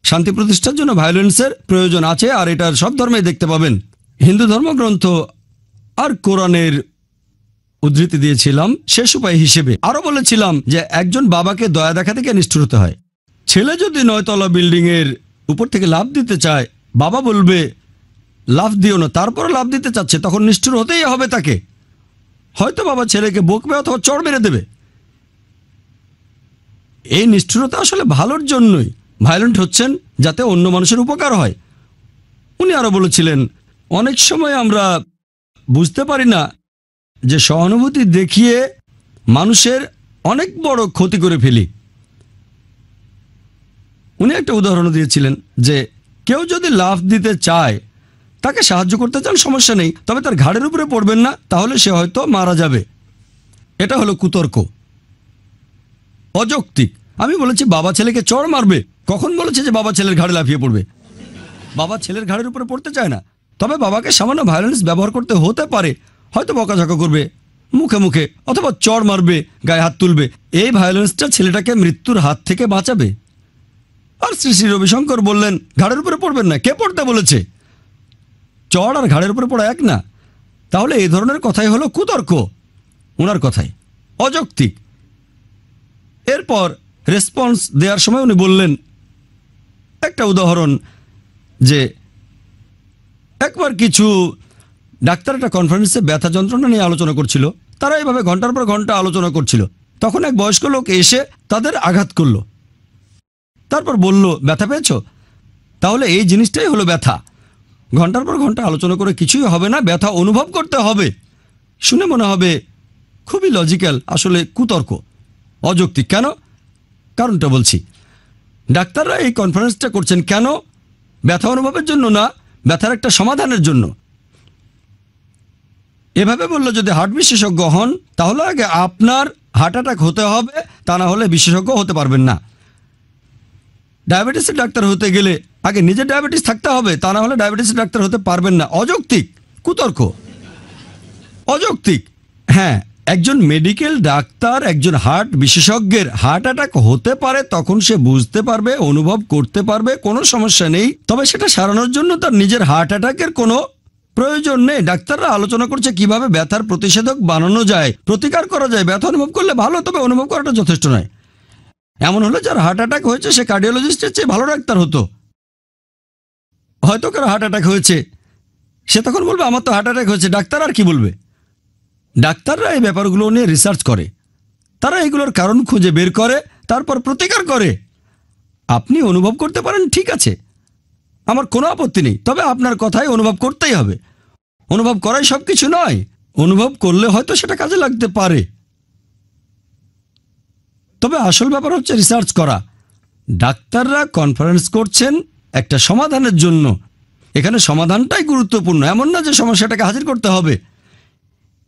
শান্তি প্রতিষ্ঠার জন্য ভায়োলেন্সের প্রয়োজন আছে আর এটা সব ধর্মে দেখতে পাবেন হিন্দু ধর্মগ্রন্থ আর কোরআনের উদ্ধৃতি দিয়েছিলাম শেষ উপায় হিসেবে আরও বলেছিলাম যে একজন বাবাকে দয়া দেখা থেকে নিষ্ঠুর হতে হয় ছেলে যদি নয়তলা বিল্ডিংয়ের উপর থেকে লাভ দিতে চায় বাবা বলবে লাভ দিও না তারপর লাভ দিতে চাচ্ছে তখন নিষ্ঠুর হতেই হবে তাকে হয়তো বাবা ছেলেকে বকবে অথবা চড় মেরে দেবে এই নিষ্ঠুরতা আসলে ভালোর জন্যই ভায়োলেন্ট হচ্ছেন যাতে অন্য মানুষের উপকার হয় উনি আরও বলেছিলেন অনেক সময় আমরা বুঝতে পারি না যে সহানুভূতি দেখিয়ে মানুষের অনেক বড় ক্ষতি করে ফেলি উনি একটা উদাহরণ দিয়েছিলেন যে কেউ যদি লাভ দিতে চায় তাকে সাহায্য করতে চান সমস্যা নেই তবে তার ঘাড়ের উপরে পড়বেন না তাহলে সে হয়তো মারা যাবে এটা হলো কুতর্ক অযৌক্তিক আমি বলেছি বাবা ছেলেকে চড় মারবে কখন বলেছে যে বাবা ছেলের ঘাড়ে লাফিয়ে পড়বে বাবা ছেলের ঘাড়ের উপরে পড়তে চায় না তবে বাবাকে সামান্য ভায়োলেন্স ব্যবহার করতে হতে পারে হয়তো বকাঝকা করবে মুখে মুখে অথবা চড় মারবে গায়ে হাত তুলবে এই ভায়োলেন্সটা ছেলেটাকে মৃত্যুর হাত থেকে বাঁচাবে আর শ্রী শ্রী রবিশঙ্কর বললেন ঘাড়ের উপরে পড়বেন না কে পড়তে বলেছে চড় আর ঘাড়ের উপরে পড়া এক না তাহলে এই ধরনের কথাই হলো কুতর্ক ওনার কথাই অযৌক্তিক এরপর রেসপন্স দেওয়ার সময় উনি বললেন একটা উদাহরণ যে একবার কিছু ডাক্তার একটা কনফারেন্সে ব্যথা যন্ত্রণা নিয়ে আলোচনা করছিল তারা এইভাবে ঘন্টার পর ঘন্টা আলোচনা করছিল তখন এক বয়স্ক লোক এসে তাদের আঘাত করল তারপর বলল ব্যথা পেয়েছ তাহলে এই জিনিসটাই হলো ব্যথা ঘন্টার পর ঘন্টা আলোচনা করে কিছুই হবে না ব্যথা অনুভব করতে হবে শুনে মনে হবে খুবই লজিক্যাল আসলে কুতর্ক অযৌক্তিক কেন কারণটা বলছি ডাক্তাররা এই কনফারেন্সটা করছেন কেন ব্যথা অনুভবের জন্য না ব্যথার একটা সমাধানের জন্য এভাবে বললো যদি হার্ট বিশেষজ্ঞ হন তাহলে আগে আপনার হার্ট অ্যাটাক হতে হবে তা না হলে বিশেষজ্ঞ হতে পারবেন না ডায়াবেটিসের ডাক্তার হতে গেলে আগে নিজের ডায়াবেটিস থাকতে হবে তা না হলে ডায়াবেটিস ডাক্তার হতে পারবেন না অযৌক্তিক কুতর্ক অযৌক্তিক হ্যাঁ একজন মেডিকেল ডাক্তার একজন হার্ট বিশেষজ্ঞের হার্ট অ্যাটাক হতে পারে তখন সে বুঝতে পারবে অনুভব করতে পারবে কোনো সমস্যা নেই তবে সেটা সারানোর জন্য তার নিজের হার্ট অ্যাটাকের কোনো প্রয়োজন নেই ডাক্তাররা আলোচনা করছে কিভাবে ব্যথার প্রতিষেধক বানানো যায় প্রতিকার করা যায় ব্যথা অনুভব করলে ভালো তবে অনুভব করাটা যথেষ্ট নয় এমন হলো যার হার্ট অ্যাটাক হয়েছে সে কার্ডিওলজিস্টের চেয়ে ভালো ডাক্তার হতো হয়তো কারো হার্ট অ্যাটাক হয়েছে সে তখন বলবে আমার তো হার্ট অ্যাটাক হয়েছে ডাক্তার আর কি বলবে ডাক্তাররা এই ব্যাপারগুলো নিয়ে রিসার্চ করে তারা এগুলোর কারণ খুঁজে বের করে তারপর প্রতিকার করে আপনি অনুভব করতে পারেন ঠিক আছে আমার কোনো আপত্তি নেই তবে আপনার কথাই অনুভব করতেই হবে অনুভব করাই সব কিছু নয় অনুভব করলে হয়তো সেটা কাজে লাগতে পারে তবে আসল ব্যাপার হচ্ছে রিসার্চ করা ডাক্তাররা কনফারেন্স করছেন একটা সমাধানের জন্য এখানে সমাধানটাই গুরুত্বপূর্ণ এমন না যে সমস্যাটাকে হাজির করতে হবে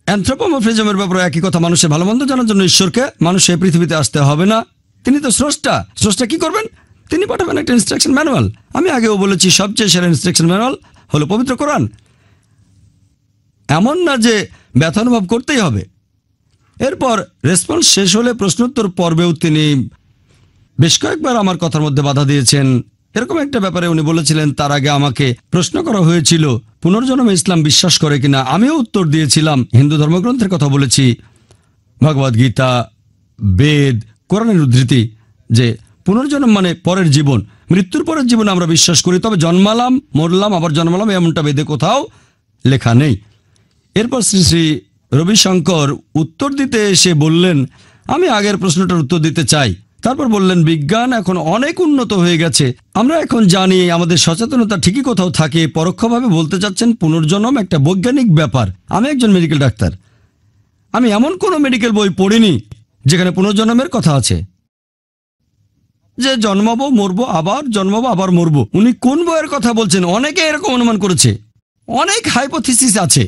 অ্যান্থ্রোপোমোফিজমের ব্যাপারে একই কথা মানুষের ভালো মন্দ জানার জন্য ঈশ্বরকে মানুষ এই পৃথিবীতে আসতে হবে না তিনি তো স্রষ্টা স্রষ্টা কি করবেন তিনি পাঠাবেন একটা ইনস্ট্রাকশন ম্যানুয়াল আমি আগেও বলেছি সবচেয়ে সেরা ইনস্ট্রাকশন ম্যানুয়াল হলো পবিত্র কোরআন এমন না যে ব্যথা অনুভব করতেই হবে এরপর রেসপন্স শেষ হলে প্রশ্নোত্তর পর্বেও তিনি বেশ কয়েকবার আমার কথার মধ্যে বাধা দিয়েছেন এরকম একটা ব্যাপারে উনি বলেছিলেন তার আগে আমাকে প্রশ্ন করা হয়েছিল পুনর্জন্মে ইসলাম বিশ্বাস করে কিনা আমিও উত্তর দিয়েছিলাম হিন্দু ধর্মগ্রন্থের কথা বলেছি ভগবদ গীতা বেদ কোরআনের উদ্ধৃতি যে পুনর্জন্ম মানে পরের জীবন মৃত্যুর পরের জীবন আমরা বিশ্বাস করি তবে জন্মালাম মরলাম আবার জন্মালাম এমনটা বেদে কোথাও লেখা নেই এরপর শ্রী শ্রী রবিশঙ্কর উত্তর দিতে এসে বললেন আমি আগের প্রশ্নটার উত্তর দিতে চাই তারপর বললেন বিজ্ঞান এখন অনেক উন্নত হয়ে গেছে আমরা এখন জানি আমাদের সচেতনতা ঠিকই কোথাও থাকে পরোক্ষভাবে বলতে চাচ্ছেন পুনর্জন্ম একটা বৈজ্ঞানিক ব্যাপার আমি একজন মেডিকেল ডাক্তার আমি এমন কোনো মেডিকেল বই পড়িনি যেখানে পুনর্জন্মের কথা আছে যে জন্মাবো মরবো আবার জন্মাবো আবার মরবো উনি কোন বইয়ের কথা বলছেন অনেকে এরকম অনুমান করেছে অনেক হাইপোথিস আছে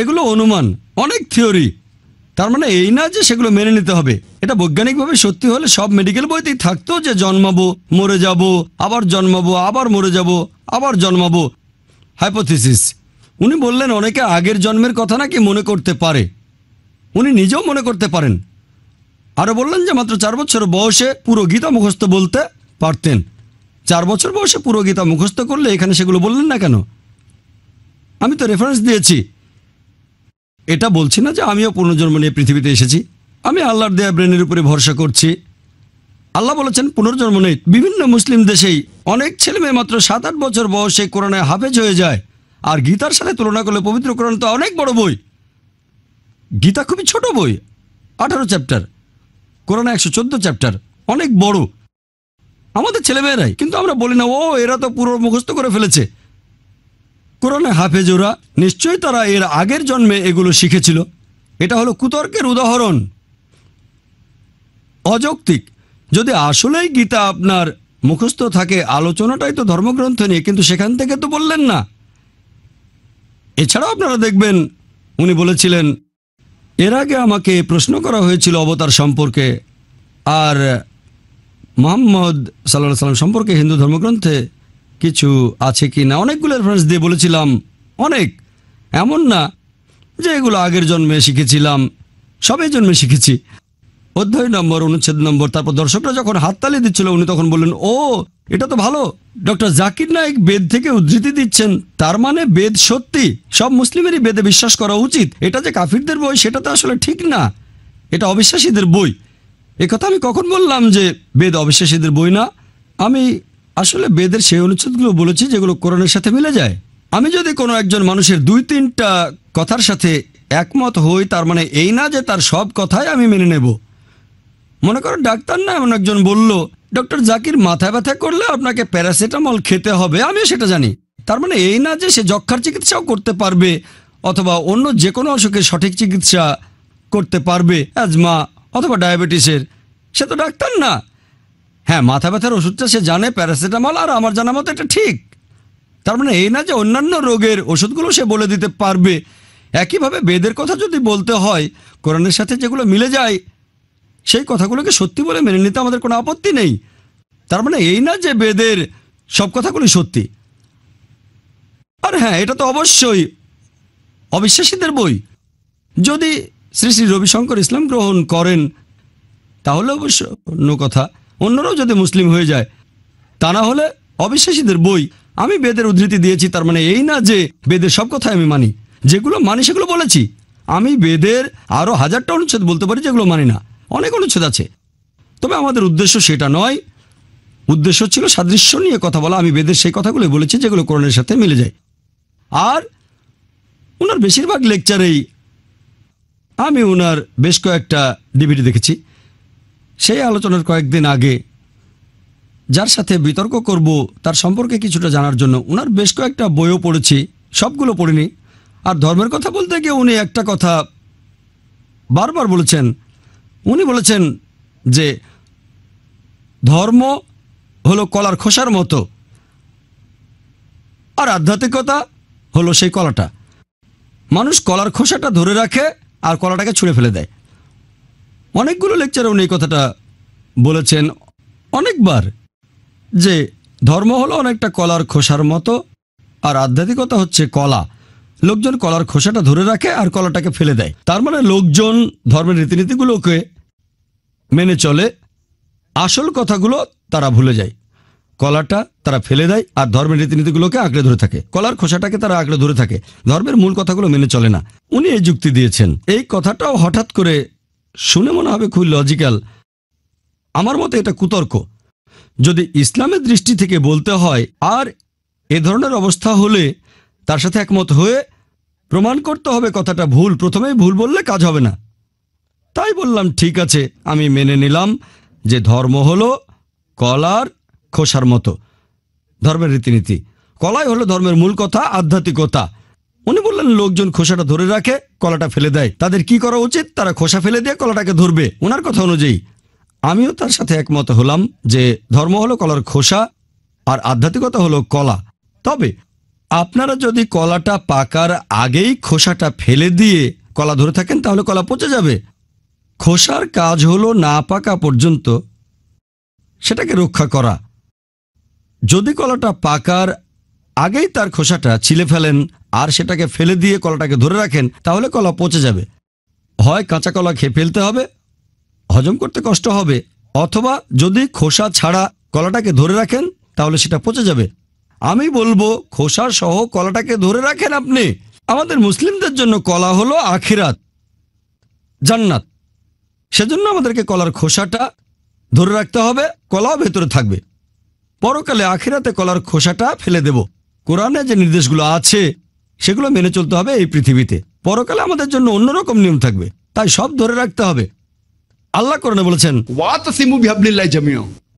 এগুলো অনুমান অনেক থিওরি তার মানে এই না যে সেগুলো মেনে নিতে হবে এটা বৈজ্ঞানিকভাবে সত্যি হলে সব মেডিকেল বইতেই থাকতো যে জন্মাবো মরে যাব আবার জন্মাবো আবার মরে যাব আবার জন্মাবো হাইপোথিস উনি বললেন অনেকে আগের জন্মের কথা নাকি মনে করতে পারে উনি নিজেও মনে করতে পারেন আরও বললেন যে মাত্র চার বছর বয়সে পুরো গীতা মুখস্থ বলতে পারতেন চার বছর বয়সে পুরো গীতা মুখস্থ করলে এখানে সেগুলো বললেন না কেন আমি তো রেফারেন্স দিয়েছি এটা বলছি না যে আমিও পুনর্জন্ম নিয়ে পৃথিবীতে এসেছি আমি আল্লাহর দেয়া ব্রেনের উপরে ভরসা করছি আল্লাহ বলেছেন পুনর্জন্ম নেই বিভিন্ন মুসলিম দেশেই অনেক ছেলেমেয়ে মাত্র সাত আট বছর বয়সে কোরআনে হাফেজ হয়ে যায় আর গীতার সাথে তুলনা করলে পবিত্র কোরআন তো অনেক বড় বই গীতা খুবই ছোট বই আঠারো চ্যাপ্টার কোরআনে একশো চোদ্দো চ্যাপ্টার অনেক বড় আমাদের ছেলেমেয়েরাই কিন্তু আমরা বলি না ও এরা তো পুরো মুখস্থ করে ফেলেছে কোরআনে হাফেজুরা নিশ্চয়ই তারা এর আগের জন্মে এগুলো শিখেছিল এটা হলো কুতর্কের উদাহরণ অযৌক্তিক যদি আসলেই গীতা আপনার মুখস্থ থাকে আলোচনাটাই তো ধর্মগ্রন্থ নিয়ে কিন্তু সেখান থেকে তো বললেন না এছাড়াও আপনারা দেখবেন উনি বলেছিলেন এর আগে আমাকে প্রশ্ন করা হয়েছিল অবতার সম্পর্কে আর মোহাম্মদ সাল্লাহ সাল্লাম সম্পর্কে হিন্দু ধর্মগ্রন্থে কিছু আছে কি না অনেকগুলো রেফারেন্স দিয়ে বলেছিলাম অনেক এমন না যে এগুলো আগের জন্মে শিখেছিলাম সবে জন্মে শিখেছি অধ্যায় নম্বর অনুচ্ছেদ নম্বর তারপর দর্শকরা যখন হাততালি দিচ্ছিল উনি তখন বললেন ও এটা তো ভালো ডক্টর জাকির নায়ক বেদ থেকে উদ্ধৃতি দিচ্ছেন তার মানে বেদ সত্যি সব মুসলিমেরই বেদে বিশ্বাস করা উচিত এটা যে কাফিরদের বই সেটা তো আসলে ঠিক না এটা অবিশ্বাসীদের বই একথা আমি কখন বললাম যে বেদ অবিশ্বাসীদের বই না আমি আসলে বেদের সেই অনুচ্ছেদগুলো বলেছে যেগুলো কোরআনের সাথে মিলে যায় আমি যদি কোনো একজন মানুষের দুই তিনটা কথার সাথে একমত হই তার মানে এই না যে তার সব কথাই আমি মেনে নেব মনে করো ডাক্তার না এমন একজন বলল ডক্টর জাকির মাথা ব্যথা করলে আপনাকে প্যারাসিটামল খেতে হবে আমিও সেটা জানি তার মানে এই না যে সে যক্ষার চিকিৎসাও করতে পারবে অথবা অন্য যে কোনো অসুখের সঠিক চিকিৎসা করতে পারবে অ্যাজমা অথবা ডায়াবেটিসের সে তো ডাক্তার না হ্যাঁ মাথা ব্যথার ওষুধটা সে জানে প্যারাসিটামল আর আমার জানা মতো এটা ঠিক তার মানে এই না যে অন্যান্য রোগের ওষুধগুলো সে বলে দিতে পারবে একইভাবে বেদের কথা যদি বলতে হয় কোরআনের সাথে যেগুলো মিলে যায় সেই কথাগুলোকে সত্যি বলে মেনে নিতে আমাদের কোনো আপত্তি নেই তার মানে এই না যে বেদের সব কথাগুলি সত্যি আর হ্যাঁ এটা তো অবশ্যই অবিশ্বাসীদের বই যদি শ্রী শ্রী রবিশঙ্কর ইসলাম গ্রহণ করেন তাহলে অবশ্য অন্য কথা অন্যরাও যদি মুসলিম হয়ে যায় তা না হলে অবিশ্বাসীদের বই আমি বেদের উদ্ধৃতি দিয়েছি তার মানে এই না যে বেদের সব কথাই আমি মানি যেগুলো মানি সেগুলো বলেছি আমি বেদের আরও হাজারটা অনুচ্ছেদ বলতে পারি যেগুলো মানি না অনেক অনুচ্ছেদ আছে তবে আমাদের উদ্দেশ্য সেটা নয় উদ্দেশ্য ছিল সাদৃশ্য নিয়ে কথা বলা আমি বেদের সেই কথাগুলো বলেছি যেগুলো করণের সাথে মিলে যায় আর ওনার বেশিরভাগ লেকচারেই আমি ওনার বেশ কয়েকটা ডিবিটি দেখেছি সেই আলোচনার কয়েকদিন আগে যার সাথে বিতর্ক করব তার সম্পর্কে কিছুটা জানার জন্য ওনার বেশ কয়েকটা বইও পড়েছি সবগুলো পড়িনি আর ধর্মের কথা বলতে গিয়ে উনি একটা কথা বারবার বলেছেন উনি বলেছেন যে ধর্ম হলো কলার খোসার মতো আর আধ্যাত্মিকতা হলো সেই কলাটা মানুষ কলার খোসাটা ধরে রাখে আর কলাটাকে ছুঁড়ে ফেলে দেয় অনেকগুলো লেকচারে উনি কথাটা বলেছেন অনেকবার যে ধর্ম হলো অনেকটা কলার খোসার মতো আর আধ্যাত্মিকতা হচ্ছে কলা লোকজন কলার খোসাটা ধরে রাখে আর কলাটাকে ফেলে দেয় তার মানে লোকজন ধর্মের রীতিনীতিগুলোকে মেনে চলে আসল কথাগুলো তারা ভুলে যায় কলাটা তারা ফেলে দেয় আর ধর্মের রীতিনীতিগুলোকে আঁকড়ে ধরে থাকে কলার খোসাটাকে তারা আঁকড়ে ধরে থাকে ধর্মের মূল কথাগুলো মেনে চলে না উনি এই যুক্তি দিয়েছেন এই কথাটাও হঠাৎ করে শুনে মনে হবে খুব লজিক্যাল আমার মতে এটা কুতর্ক যদি ইসলামের দৃষ্টি থেকে বলতে হয় আর এ ধরনের অবস্থা হলে তার সাথে একমত হয়ে প্রমাণ করতে হবে কথাটা ভুল প্রথমেই ভুল বললে কাজ হবে না তাই বললাম ঠিক আছে আমি মেনে নিলাম যে ধর্ম হলো কলার খোসার মতো ধর্মের রীতিনীতি কলাই হলো ধর্মের মূল কথা আধ্যাত্মিকতা উনি বললেন লোকজন খোসাটা ধরে রাখে কলাটা ফেলে দেয় তাদের কি করা উচিত তারা খোসা ফেলে দিয়ে কলাটাকে ধরবে ওনার কথা অনুযায়ী আমিও তার সাথে একমত হলাম যে ধর্ম হলো কলার খোসা আর আধ্যাত্মিকতা হলো কলা তবে আপনারা যদি কলাটা পাকার আগেই খোসাটা ফেলে দিয়ে কলা ধরে থাকেন তাহলে কলা পচে যাবে খোসার কাজ হলো না পাকা পর্যন্ত সেটাকে রক্ষা করা যদি কলাটা পাকার আগেই তার খোসাটা ছিলে ফেলেন আর সেটাকে ফেলে দিয়ে কলাটাকে ধরে রাখেন তাহলে কলা পচে যাবে হয় কাঁচা কলা খেয়ে ফেলতে হবে হজম করতে কষ্ট হবে অথবা যদি খোসা ছাড়া কলাটাকে ধরে রাখেন তাহলে সেটা পচে যাবে আমি বলবো খোসা সহ কলাটাকে ধরে রাখেন আপনি আমাদের মুসলিমদের জন্য কলা হলো আখিরাত জান্নাত সেজন্য আমাদেরকে কলার খোসাটা ধরে রাখতে হবে কলাও ভেতরে থাকবে পরকালে আখিরাতে কলার খোসাটা ফেলে দেব কোরআনে যে নির্দেশগুলো আছে সেগুলো মেনে চলতে হবে এই পৃথিবীতে পরকালে আমাদের জন্য অন্যরকম নিয়ম থাকবে তাই সব ধরে রাখতে হবে আল্লাহ করণে বলেছেন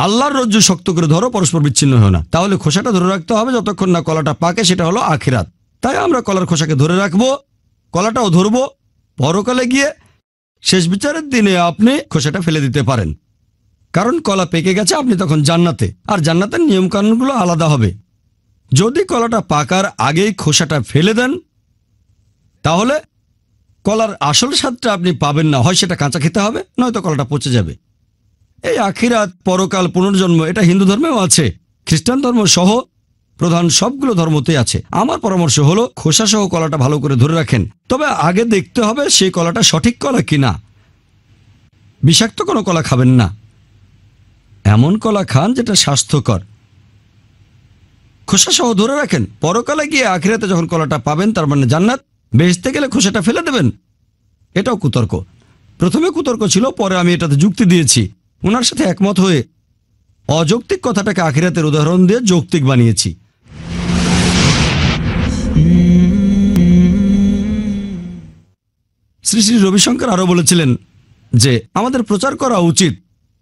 আল্লাহর রজ্জু শক্ত করে ধরো পরস্পর বিচ্ছিন্ন হয় না তাহলে খোসাটা ধরে রাখতে হবে যতক্ষণ না কলাটা পাকে সেটা হলো আখিরাত তাই আমরা কলার খোসাকে ধরে রাখবো কলাটাও ধরবো পরকালে গিয়ে শেষ বিচারের দিনে আপনি খোসাটা ফেলে দিতে পারেন কারণ কলা পেকে গেছে আপনি তখন জান্নাতে আর জান্নাতের নিয়মকানুনগুলো আলাদা হবে যদি কলাটা পাকার আগেই খোসাটা ফেলে দেন তাহলে কলার আসল স্বাদটা আপনি পাবেন না হয় সেটা কাঁচা খেতে হবে নয়তো কলাটা পচে যাবে এই আখিরাত পরকাল পুনর্জন্ম এটা হিন্দু ধর্মেও আছে খ্রিস্টান ধর্ম সহ প্রধান সবগুলো ধর্মতে আছে আমার পরামর্শ হলো খোসা সহ কলাটা ভালো করে ধরে রাখেন তবে আগে দেখতে হবে সেই কলাটা সঠিক কলা কিনা বিষাক্ত কোনো কলা খাবেন না এমন কলা খান যেটা স্বাস্থ্যকর খোসাসহ ধরে রাখেন পরকালে গিয়ে আখিরাতে যখন কলাটা পাবেন তার মানে জান্নাত বেহেসতে গেলে খোসাটা ফেলে দেবেন এটাও কুতর্ক প্রথমে কুতর্ক ছিল পরে আমি এটাতে যুক্তি দিয়েছি ওনার সাথে একমত হয়ে অযৌক্তিক কথাটাকে আখিরাতের উদাহরণ দিয়ে যৌক্তিক বানিয়েছি শ্রী শ্রী রবিশঙ্কর আরও বলেছিলেন যে আমাদের প্রচার করা উচিত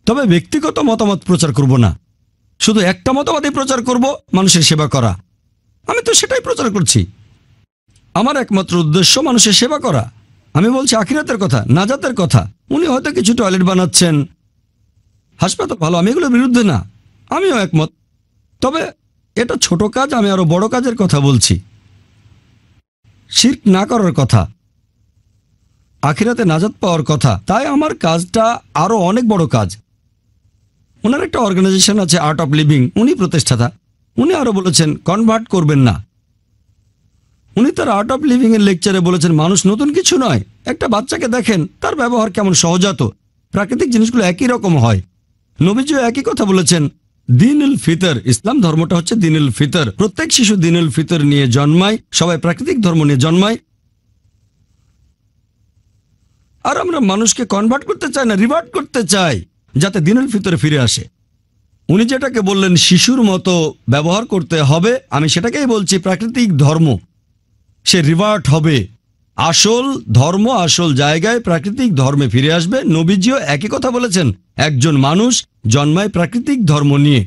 তবে ব্যক্তিগত মতামত প্রচার করব না শুধু একটা মতবাদই প্রচার করব মানুষের সেবা করা আমি তো সেটাই প্রচার করছি আমার একমাত্র উদ্দেশ্য মানুষের সেবা করা আমি বলছি আখিরাতের কথা নাজাতের কথা উনি হয়তো কিছু টয়লেট বানাচ্ছেন হাসপাতাল ভালো আমি এগুলোর বিরুদ্ধে না আমিও একমত তবে এটা ছোট কাজ আমি আরও বড় কাজের কথা বলছি শির্ক না করার কথা আখিরাতে নাজাত পাওয়ার কথা তাই আমার কাজটা আরও অনেক বড় কাজ ওনার একটা অর্গানাইজেশন আছে আর্ট অফ লিভিং উনি প্রতিষ্ঠাতা উনি আরও বলেছেন কনভার্ট করবেন না উনি তার আর্ট অফ লিভিংয়ের লেকচারে বলেছেন মানুষ নতুন কিছু নয় একটা বাচ্চাকে দেখেন তার ব্যবহার কেমন সহজাত প্রাকৃতিক জিনিসগুলো একই রকম হয় নবীজিও একই কথা বলেছেন দিন উল ফিতর ইসলাম ধর্মটা হচ্ছে দিন উল ফিতর প্রত্যেক শিশু দিন উল ফিতর নিয়ে জন্মায় সবাই প্রাকৃতিক ধর্ম নিয়ে জন্মায় আর আমরা মানুষকে কনভার্ট করতে চাই না রিভার্ট করতে চাই যাতে দিনের ভিতরে ফিরে আসে উনি যেটাকে বললেন শিশুর মতো ব্যবহার করতে হবে আমি সেটাকেই বলছি প্রাকৃতিক ধর্ম সে রিভার্ট হবে আসল ধর্ম আসল জায়গায় প্রাকৃতিক ধর্মে ফিরে আসবে নবীজিও একই কথা বলেছেন একজন মানুষ জন্মায় প্রাকৃতিক ধর্ম নিয়ে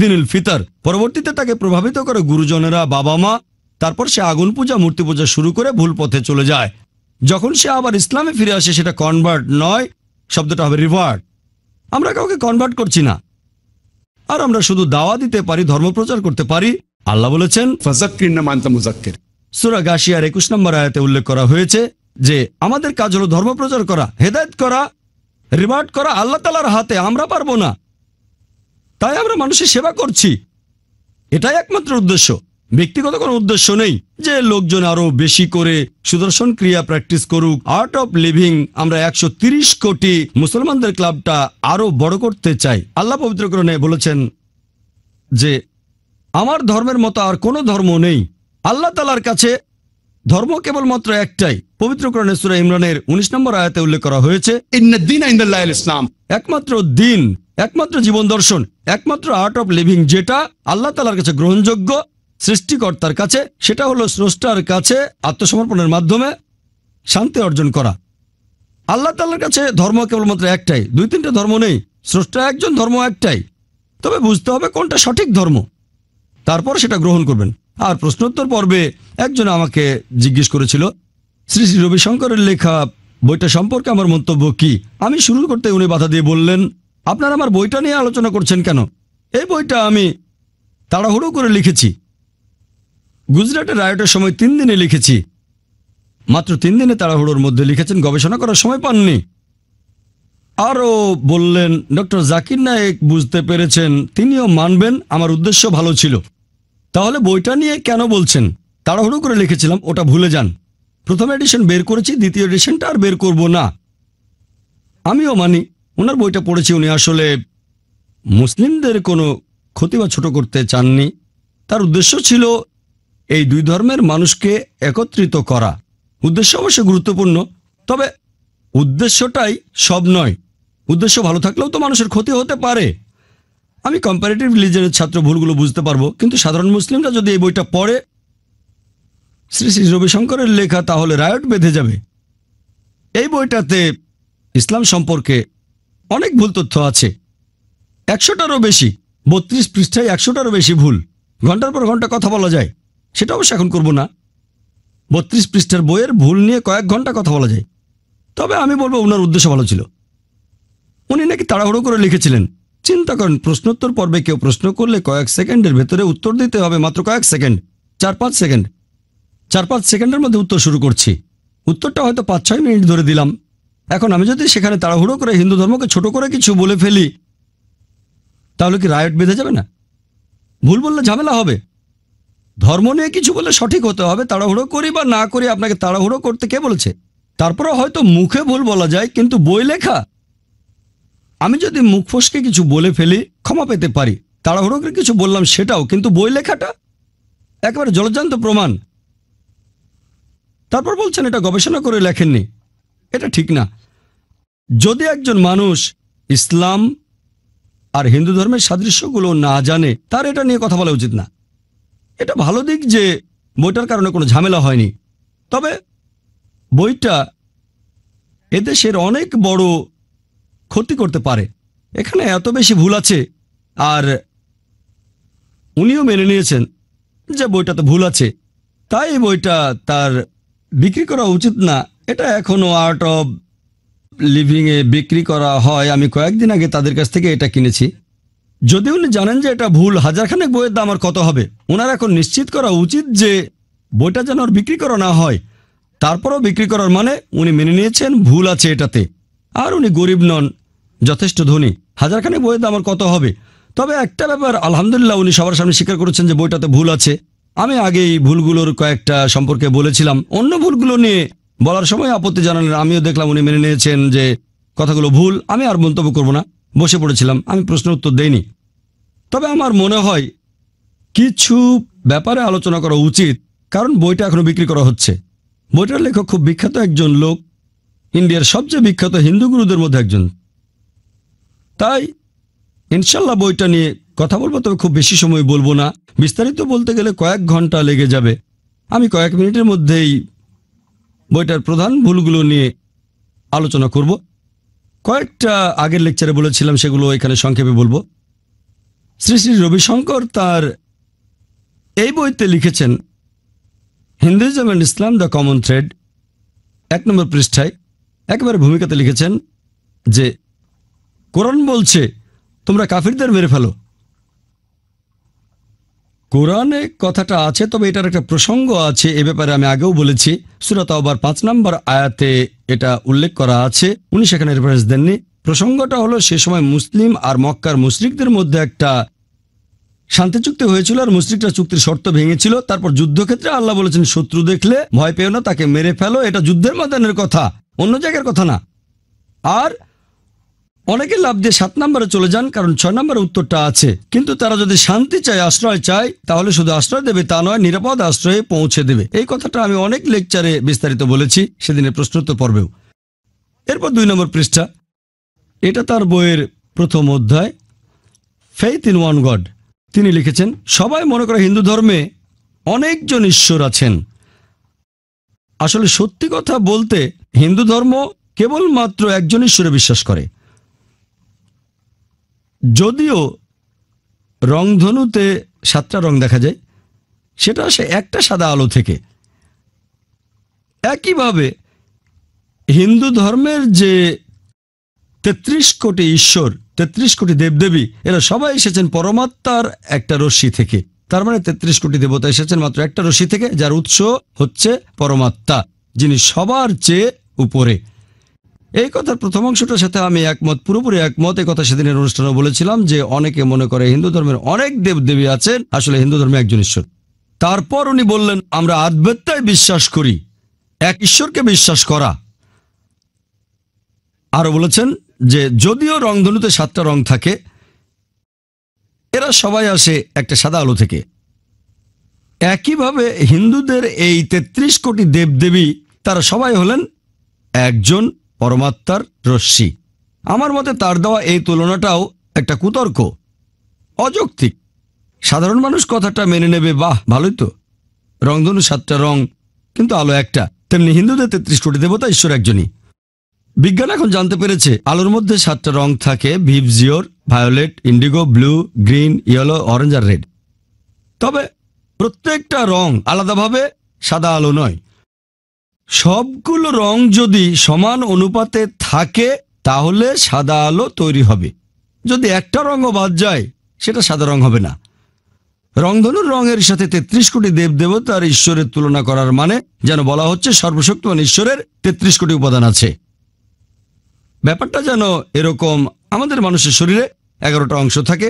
দিনুল ফিতর পরবর্তীতে তাকে প্রভাবিত করে গুরুজনেরা বাবা মা তারপর সে আগুন পূজা মূর্তি পূজা শুরু করে ভুল পথে চলে যায় যখন সে আবার ইসলামে ফিরে আসে সেটা কনভার্ট নয় শব্দটা হবে রিভার্ট আমরা কাউকে কনভার্ট করছি না আর আমরা শুধু দাওয়া দিতে পারি ধর্ম প্রচার করতে পারি আল্লাহ বলেছেন মানতা সুরা গাশিয়ার একুশ নম্বর আয়াতে উল্লেখ করা হয়েছে যে আমাদের কাজ হলো ধর্ম প্রচার করা হেদায়ত করা রিমার্ট করা আল্লাহ তালার হাতে আমরা পারবো না তাই আমরা মানুষের সেবা করছি এটাই একমাত্র উদ্দেশ্য ব্যক্তিগত কোনো উদ্দেশ্য নেই যে লোকজন আরো বেশি করে সুদর্শন ক্রিয়া প্র্যাকটিস করুক আর্ট অফ লিভিং আমরা একশো কোটি মুসলমানদের ক্লাবটা আরো বড় করতে চাই আল্লাহ পবিত্রকরণে বলেছেন যে আমার ধর্মের মতো আর কোনো ধর্ম নেই আল্লাহ তালার কাছে ধর্ম কেবলমাত্র একটাই পবিত্রকরণে সুরা ইমরানের উনিশ নম্বর আয়াতে উল্লেখ করা হয়েছে ইসলাম একমাত্র দিন একমাত্র জীবন দর্শন একমাত্র আর্ট অফ লিভিং যেটা আল্লাহ তালার কাছে গ্রহণযোগ্য সৃষ্টিকর্তার কাছে সেটা হলো স্রষ্টার কাছে আত্মসমর্পণের মাধ্যমে শান্তি অর্জন করা আল্লাহ তাল্লার কাছে ধর্ম কেবলমাত্র একটাই দুই তিনটা ধর্ম নেই স্রষ্টা একজন ধর্ম একটাই তবে বুঝতে হবে কোনটা সঠিক ধর্ম তারপর সেটা গ্রহণ করবেন আর প্রশ্নোত্তর পর্বে একজন আমাকে জিজ্ঞেস করেছিল শ্রী শ্রী রবিশঙ্করের লেখা বইটা সম্পর্কে আমার মন্তব্য কি আমি শুরু করতে উনি বাধা দিয়ে বললেন আপনারা আমার বইটা নিয়ে আলোচনা করছেন কেন এই বইটা আমি তাড়াহুড়ো করে লিখেছি গুজরাটের রায়টের সময় তিন দিনে লিখেছি মাত্র তিন দিনে তাড়াহুড়োর মধ্যে লিখেছেন গবেষণা করার সময় পাননি আরও বললেন ডক্টর জাকির নায়েক বুঝতে পেরেছেন তিনিও মানবেন আমার উদ্দেশ্য ভালো ছিল তাহলে বইটা নিয়ে কেন বলছেন তাড়াহুড়ো করে লিখেছিলাম ওটা ভুলে যান প্রথম এডিশন বের করেছি দ্বিতীয় এডিশনটা আর বের করব না আমিও মানি ওনার বইটা পড়েছি উনি আসলে মুসলিমদের কোনো ক্ষতি বা ছোটো করতে চাননি তার উদ্দেশ্য ছিল এই দুই ধর্মের মানুষকে একত্রিত করা উদ্দেশ্য অবশ্য গুরুত্বপূর্ণ তবে উদ্দেশ্যটাই সব নয় উদ্দেশ্য ভালো থাকলেও তো মানুষের ক্ষতি হতে পারে আমি কম্পারেটিভ রিলিজনের ছাত্র ভুলগুলো বুঝতে পারবো কিন্তু সাধারণ মুসলিমরা যদি এই বইটা পড়ে শ্রী শ্রী রবিশঙ্করের লেখা তাহলে রায়ট বেঁধে যাবে এই বইটাতে ইসলাম সম্পর্কে অনেক ভুল তথ্য আছে একশোটারও বেশি বত্রিশ পৃষ্ঠায় একশোটারও বেশি ভুল ঘন্টার পর ঘন্টা কথা বলা যায় সেটা অবশ্য এখন করব না বত্রিশ পৃষ্ঠার বইয়ের ভুল নিয়ে কয়েক ঘন্টা কথা বলা যায় তবে আমি বলবো ওনার উদ্দেশ্য ভালো ছিল উনি নাকি তাড়াহুড়ো করে লিখেছিলেন চিন্তা করেন প্রশ্নোত্তর পর্বে কেউ প্রশ্ন করলে কয়েক সেকেন্ডের ভেতরে উত্তর দিতে হবে মাত্র কয়েক সেকেন্ড চার পাঁচ সেকেন্ড চার পাঁচ সেকেন্ডের মধ্যে উত্তর শুরু করছি উত্তরটা হয়তো পাঁচ ছয় মিনিট ধরে দিলাম এখন আমি যদি সেখানে তাড়াহুড়ো করে হিন্দু ধর্মকে ছোট করে কিছু বলে ফেলি তাহলে কি রায়ট বেঁধে যাবে না ভুল বললে ঝামেলা হবে ধর্ম নিয়ে কিছু বলে সঠিক হতে হবে তাড়াহুড়ো করি বা না করি আপনাকে তাড়াহুড়ো করতে কে বলেছে তারপরে হয়তো মুখে ভুল বলা যায় কিন্তু বই লেখা আমি যদি মুখ ফসকে কিছু বলে ফেলি ক্ষমা পেতে পারি তাড়াহুড়ো করে কিছু বললাম সেটাও কিন্তু বই লেখাটা একেবারে জলজান্ত প্রমাণ তারপর বলছেন এটা গবেষণা করে লেখেননি এটা ঠিক না যদি একজন মানুষ ইসলাম আর হিন্দু ধর্মের সাদৃশ্যগুলো না জানে তার এটা নিয়ে কথা বলা উচিত না এটা ভালো দিক যে বইটার কারণে কোনো ঝামেলা হয়নি তবে বইটা এদেশের অনেক বড় ক্ষতি করতে পারে এখানে এত বেশি ভুল আছে আর উনিও মেনে নিয়েছেন যে বইটাতে ভুল আছে তাই বইটা তার বিক্রি করা উচিত না এটা এখনও আর্ট অফ লিভিংয়ে বিক্রি করা হয় আমি কয়েকদিন আগে তাদের কাছ থেকে এটা কিনেছি যদি উনি জানেন যে এটা ভুল হাজারখানেক বইয়ের দাম আর কত হবে ওনার এখন নিশ্চিত করা উচিত যে বইটা যেন আর বিক্রি করা না হয় তারপরও বিক্রি করার মানে উনি মেনে নিয়েছেন ভুল আছে এটাতে আর উনি গরিব নন যথেষ্ট ধনী হাজারখানেক বইয়ের দাম আর কত হবে তবে একটা ব্যাপার আলহামদুলিল্লাহ উনি সবার সামনে স্বীকার করেছেন যে বইটাতে ভুল আছে আমি আগে এই ভুলগুলোর কয়েকটা সম্পর্কে বলেছিলাম অন্য ভুলগুলো নিয়ে বলার সময় আপত্তি জানালেন আমিও দেখলাম উনি মেনে নিয়েছেন যে কথাগুলো ভুল আমি আর মন্তব্য করব না বসে পড়েছিলাম আমি প্রশ্ন উত্তর দেইনি তবে আমার মনে হয় কিছু ব্যাপারে আলোচনা করা উচিত কারণ বইটা এখনও বিক্রি করা হচ্ছে বইটার লেখক খুব বিখ্যাত একজন লোক ইন্ডিয়ার সবচেয়ে বিখ্যাত হিন্দু গুরুদের মধ্যে একজন তাই ইনশাল্লাহ বইটা নিয়ে কথা বলবো তবে খুব বেশি সময় বলবো না বিস্তারিত বলতে গেলে কয়েক ঘন্টা লেগে যাবে আমি কয়েক মিনিটের মধ্যেই বইটার প্রধান ভুলগুলো নিয়ে আলোচনা করবো কয়েকটা আগের লেকচারে বলেছিলাম সেগুলো এখানে সংক্ষেপে বলবো শ্রী শ্রী রবিশঙ্কর তার এই বইতে লিখেছেন Hinduism and Islam the common thread এক নম্বর পৃষ্ঠায় একেবারে ভূমিকাতে লিখেছেন যে কোরআন বলছে তোমরা কাফিরদের মেরে ফেলো কোরআনে কথাটা আছে তবে এটার একটা প্রসঙ্গ আছে এ ব্যাপারে আমি আগেও বলেছি সুরাত আবার পাঁচ নম্বর আয়াতে এটা উল্লেখ করা আছে উনি সেখানে রেফারেন্স দেননি প্রসঙ্গটা হলো সে সময় মুসলিম আর মক্কার মুসলিকদের মধ্যে একটা শান্তি চুক্তি হয়েছিল আর মুসরিকটা চুক্তির শর্ত ভেঙেছিল তারপর যুদ্ধক্ষেত্রে আল্লাহ বলেছেন শত্রু দেখলে ভয় পেও না তাকে মেরে ফেলো এটা যুদ্ধের ময়দানের কথা অন্য জায়গার কথা না আর অনেকে লাভ দিয়ে সাত নম্বরে চলে যান কারণ ছয় নম্বরে উত্তরটা আছে কিন্তু তারা যদি শান্তি চায় আশ্রয় চায় তাহলে শুধু আশ্রয় দেবে তা নয় নিরাপদ আশ্রয়ে পৌঁছে দেবে এই কথাটা আমি অনেক লেকচারে বিস্তারিত বলেছি সেদিনের প্রশ্নোত্তর পর্বেও এরপর দুই নম্বর পৃষ্ঠা এটা তার বইয়ের প্রথম অধ্যায় ফেইথ ইন ওয়ান গড তিনি লিখেছেন সবাই মনে করে হিন্দু ধর্মে অনেকজন ঈশ্বর আছেন আসলে সত্যি কথা বলতে হিন্দু ধর্ম কেবলমাত্র একজন ঈশ্বরে বিশ্বাস করে যদিও রংধনুতে সাতটা রং দেখা যায় সেটা আসে একটা সাদা আলো থেকে একইভাবে হিন্দু ধর্মের যে তেত্রিশ কোটি ঈশ্বর তেত্রিশ কোটি দেবদেবী এরা সবাই এসেছেন পরমাত্মার একটা রশ্মি থেকে তার মানে তেত্রিশ কোটি দেবতা এসেছেন মাত্র একটা রশ্মি থেকে যার উৎস হচ্ছে পরমাত্মা যিনি সবার চেয়ে উপরে এই কথার প্রথম অংশটার সাথে আমি একমত পুরোপুরি একমত এই কথা সেদিনের অনুষ্ঠানে বলেছিলাম যে অনেকে মনে করে হিন্দু ধর্মের অনেক দেবদেবী আছেন আসলে হিন্দু ধর্মে একজন ঈশ্বর তারপর উনি বললেন আমরা আধ্যাত্মায় বিশ্বাস করি এক ঈশ্বরকে বিশ্বাস করা আরও বলেছেন যে যদিও রংধনুতে সাতটা রং থাকে এরা সবাই আসে একটা সাদা আলো থেকে একইভাবে হিন্দুদের এই ৩৩ কোটি দেবদেবী তারা সবাই হলেন একজন পরমাত্মার রশ্মি আমার মতে তার দেওয়া এই তুলনাটাও একটা কুতর্ক অযৌক্তিক সাধারণ মানুষ কথাটা মেনে নেবে বাহ ভালোই তো রংধনু সাতটা রং কিন্তু আলো একটা তেমনি হিন্দুদের তেত্রিশ কোটি দেবতা ঈশ্বর একজনই বিজ্ঞান এখন জানতে পেরেছে আলোর মধ্যে সাতটা রং থাকে VIBGYOR violet indigo blue green yellow orange আর রেড তবে প্রত্যেকটা রং আলাদাভাবে সাদা আলো নয় সবগুলো রং যদি সমান অনুপাতে থাকে তাহলে সাদা আলো তৈরি হবে যদি একটা রঙও বাদ যায় সেটা সাদা রং হবে না রংধনুর রঙের সাথে তেত্রিশ কোটি দেবদেবতার ঈশ্বরের তুলনা করার মানে যেন বলা হচ্ছে সর্বশক্তিমান ঈশ্বরের তেত্রিশ কোটি উপাদান আছে ব্যাপারটা যেন এরকম আমাদের মানুষের শরীরে এগারোটা অংশ থাকে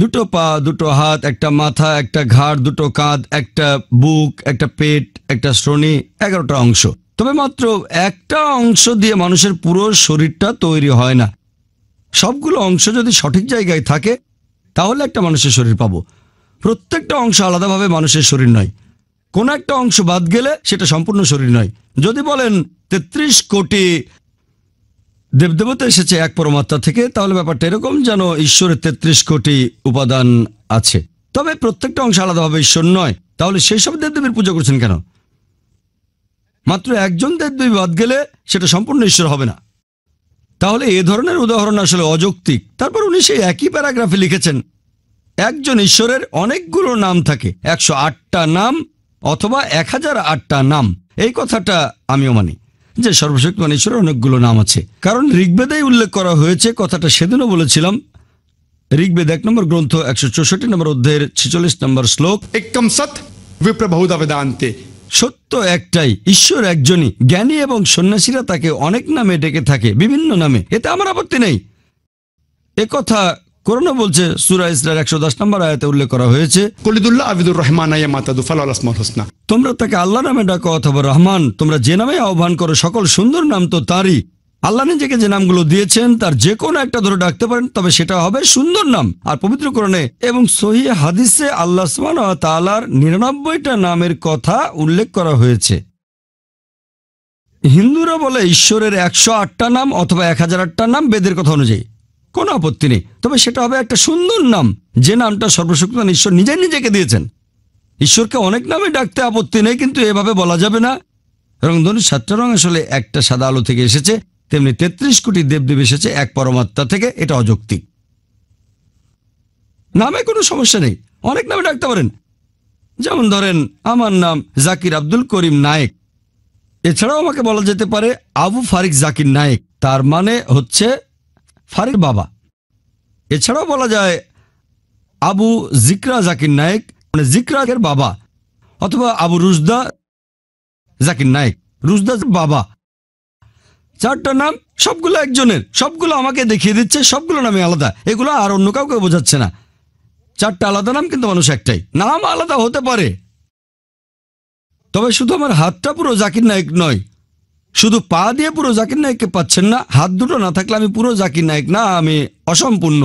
দুটো পা দুটো হাত একটা মাথা একটা ঘাড় দুটো কাঁধ একটা বুক একটা পেট একটা শ্রোণী এগারোটা অংশ তবে মাত্র একটা অংশ দিয়ে মানুষের পুরো শরীরটা তৈরি হয় না সবগুলো অংশ যদি সঠিক জায়গায় থাকে তাহলে একটা মানুষের শরীর পাব প্রত্যেকটা অংশ আলাদাভাবে মানুষের শরীর নয় কোন একটা অংশ বাদ গেলে সেটা সম্পূর্ণ শরীর নয় যদি বলেন তেত্রিশ কোটি দেবদেবতা এসেছে এক পরমাত্মা থেকে তাহলে ব্যাপারটা এরকম যেন ঈশ্বরের তেত্রিশ কোটি উপাদান আছে তবে প্রত্যেকটা অংশ আলাদাভাবে ঈশ্বর নয় তাহলে সেই সব দেবদেবীর পুজো করছেন কেন মাত্র একজন দেবদেবী বাদ গেলে সেটা সম্পূর্ণ ঈশ্বর হবে না তাহলে এ ধরনের উদাহরণ আসলে অযৌক্তিক তারপর উনি সেই একই প্যারাগ্রাফে লিখেছেন একজন ঈশ্বরের অনেকগুলো নাম থাকে একশো আটটা নাম অথবা এক হাজার আটটা নাম এই কথাটা আমিও মানি যে সর্বশক্তিমান ঈশ্বরের অনেকগুলো নাম আছে কারণ ঋগ্বেদাই উল্লেখ করা হয়েছে কথাটা সেদিনও বলেছিলাম ঋগ্বেদ এক নম্বর গ্রন্থ একশো চৌষট্টি নম্বর অধ্যায়ের ছেচল্লিশ নম্বর শ্লোক একম সৎ বিপ্রভৌদা সত্য একটাই ঈশ্বর একজনই জ্ঞানী এবং সন্ন্যাসীরা তাকে অনেক নামে ডেকে থাকে বিভিন্ন নামে এতে আমার আপত্তি নেই একথা করোনা বলছে সুরা ইসলার একশো দশ নম্বর আয়াতে উল্লেখ করা হয়েছে কলিদুল্লাহ আবিদুর রহমান হোসনা তোমরা তাকে আল্লাহ নামে ডাকো অথবা রহমান তোমরা যে নামে আহ্বান করো সকল সুন্দর নাম তো তারই আল্লাহ নিজেকে যে নামগুলো দিয়েছেন তার যে কোনো একটা ধরে ডাকতে পারেন তবে সেটা হবে সুন্দর নাম আর পবিত্র কোরআনে এবং সহি হাদিসে আল্লাহ সুমান তালার নিরানব্বইটা নামের কথা উল্লেখ করা হয়েছে হিন্দুরা বলে ঈশ্বরের একশো আটটা নাম অথবা এক হাজার আটটা নাম বেদের কথা অনুযায়ী কোনো আপত্তি নেই তবে সেটা হবে একটা সুন্দর নাম যে নামটা সর্বশক্তিমান ঈশ্বর নিজে নিজেকে দিয়েছেন ঈশ্বরকে অনেক নামে ডাকতে আপত্তি নেই কিন্তু এভাবে বলা যাবে না রংধনু সাতটা রং আসলে একটা সাদা আলো থেকে এসেছে তেমনি তেত্রিশ কোটি দেবদেব এসেছে এক পরমাত্মা থেকে এটা অযৌক্তিক নামে কোনো সমস্যা নেই অনেক নামে ডাকতে পারেন যেমন ধরেন আমার নাম জাকির আব্দুল করিম নায়েক এছাড়াও আমাকে বলা যেতে পারে আবু ফারিক জাকির নায়েক তার মানে হচ্ছে ফারির বাবা এছাড়াও বলা যায় আবু জিকরা জাকির নায়েক মানে জিকরাকের বাবা অথবা আবু রুজদা জাকির নায়েক রুজদা বাবা চারটা নাম সবগুলো একজনের সবগুলো আমাকে দেখিয়ে দিচ্ছে সবগুলো নামে আলাদা এগুলো আর অন্য কাউকে বোঝাচ্ছে না চারটা আলাদা নাম কিন্তু মানুষ একটাই নাম আলাদা হতে পারে তবে শুধু আমার হাতটা পুরো জাকির নায়ক নয় শুধু পা দিয়ে পুরো জাকির নায়ককে পাচ্ছেন না হাত দুটো না থাকলে আমি পুরো জাকির নায়ক না আমি অসম্পূর্ণ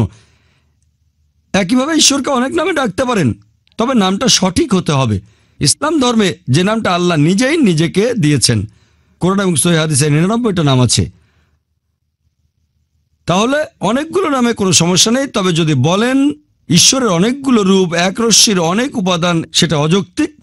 একইভাবে ঈশ্বরকে অনেক নামে ডাকতে পারেন তবে নামটা সঠিক হতে হবে ইসলাম ধর্মে যে নামটা আল্লাহ নিজেই নিজেকে দিয়েছেন কোরআন এবং সহিদিসের নিরানব্বইটা নাম আছে তাহলে অনেকগুলো নামে কোনো সমস্যা নেই তবে যদি বলেন ঈশ্বরের অনেকগুলো রূপ এক রশ্মির অনেক উপাদান সেটা অযৌক্তিক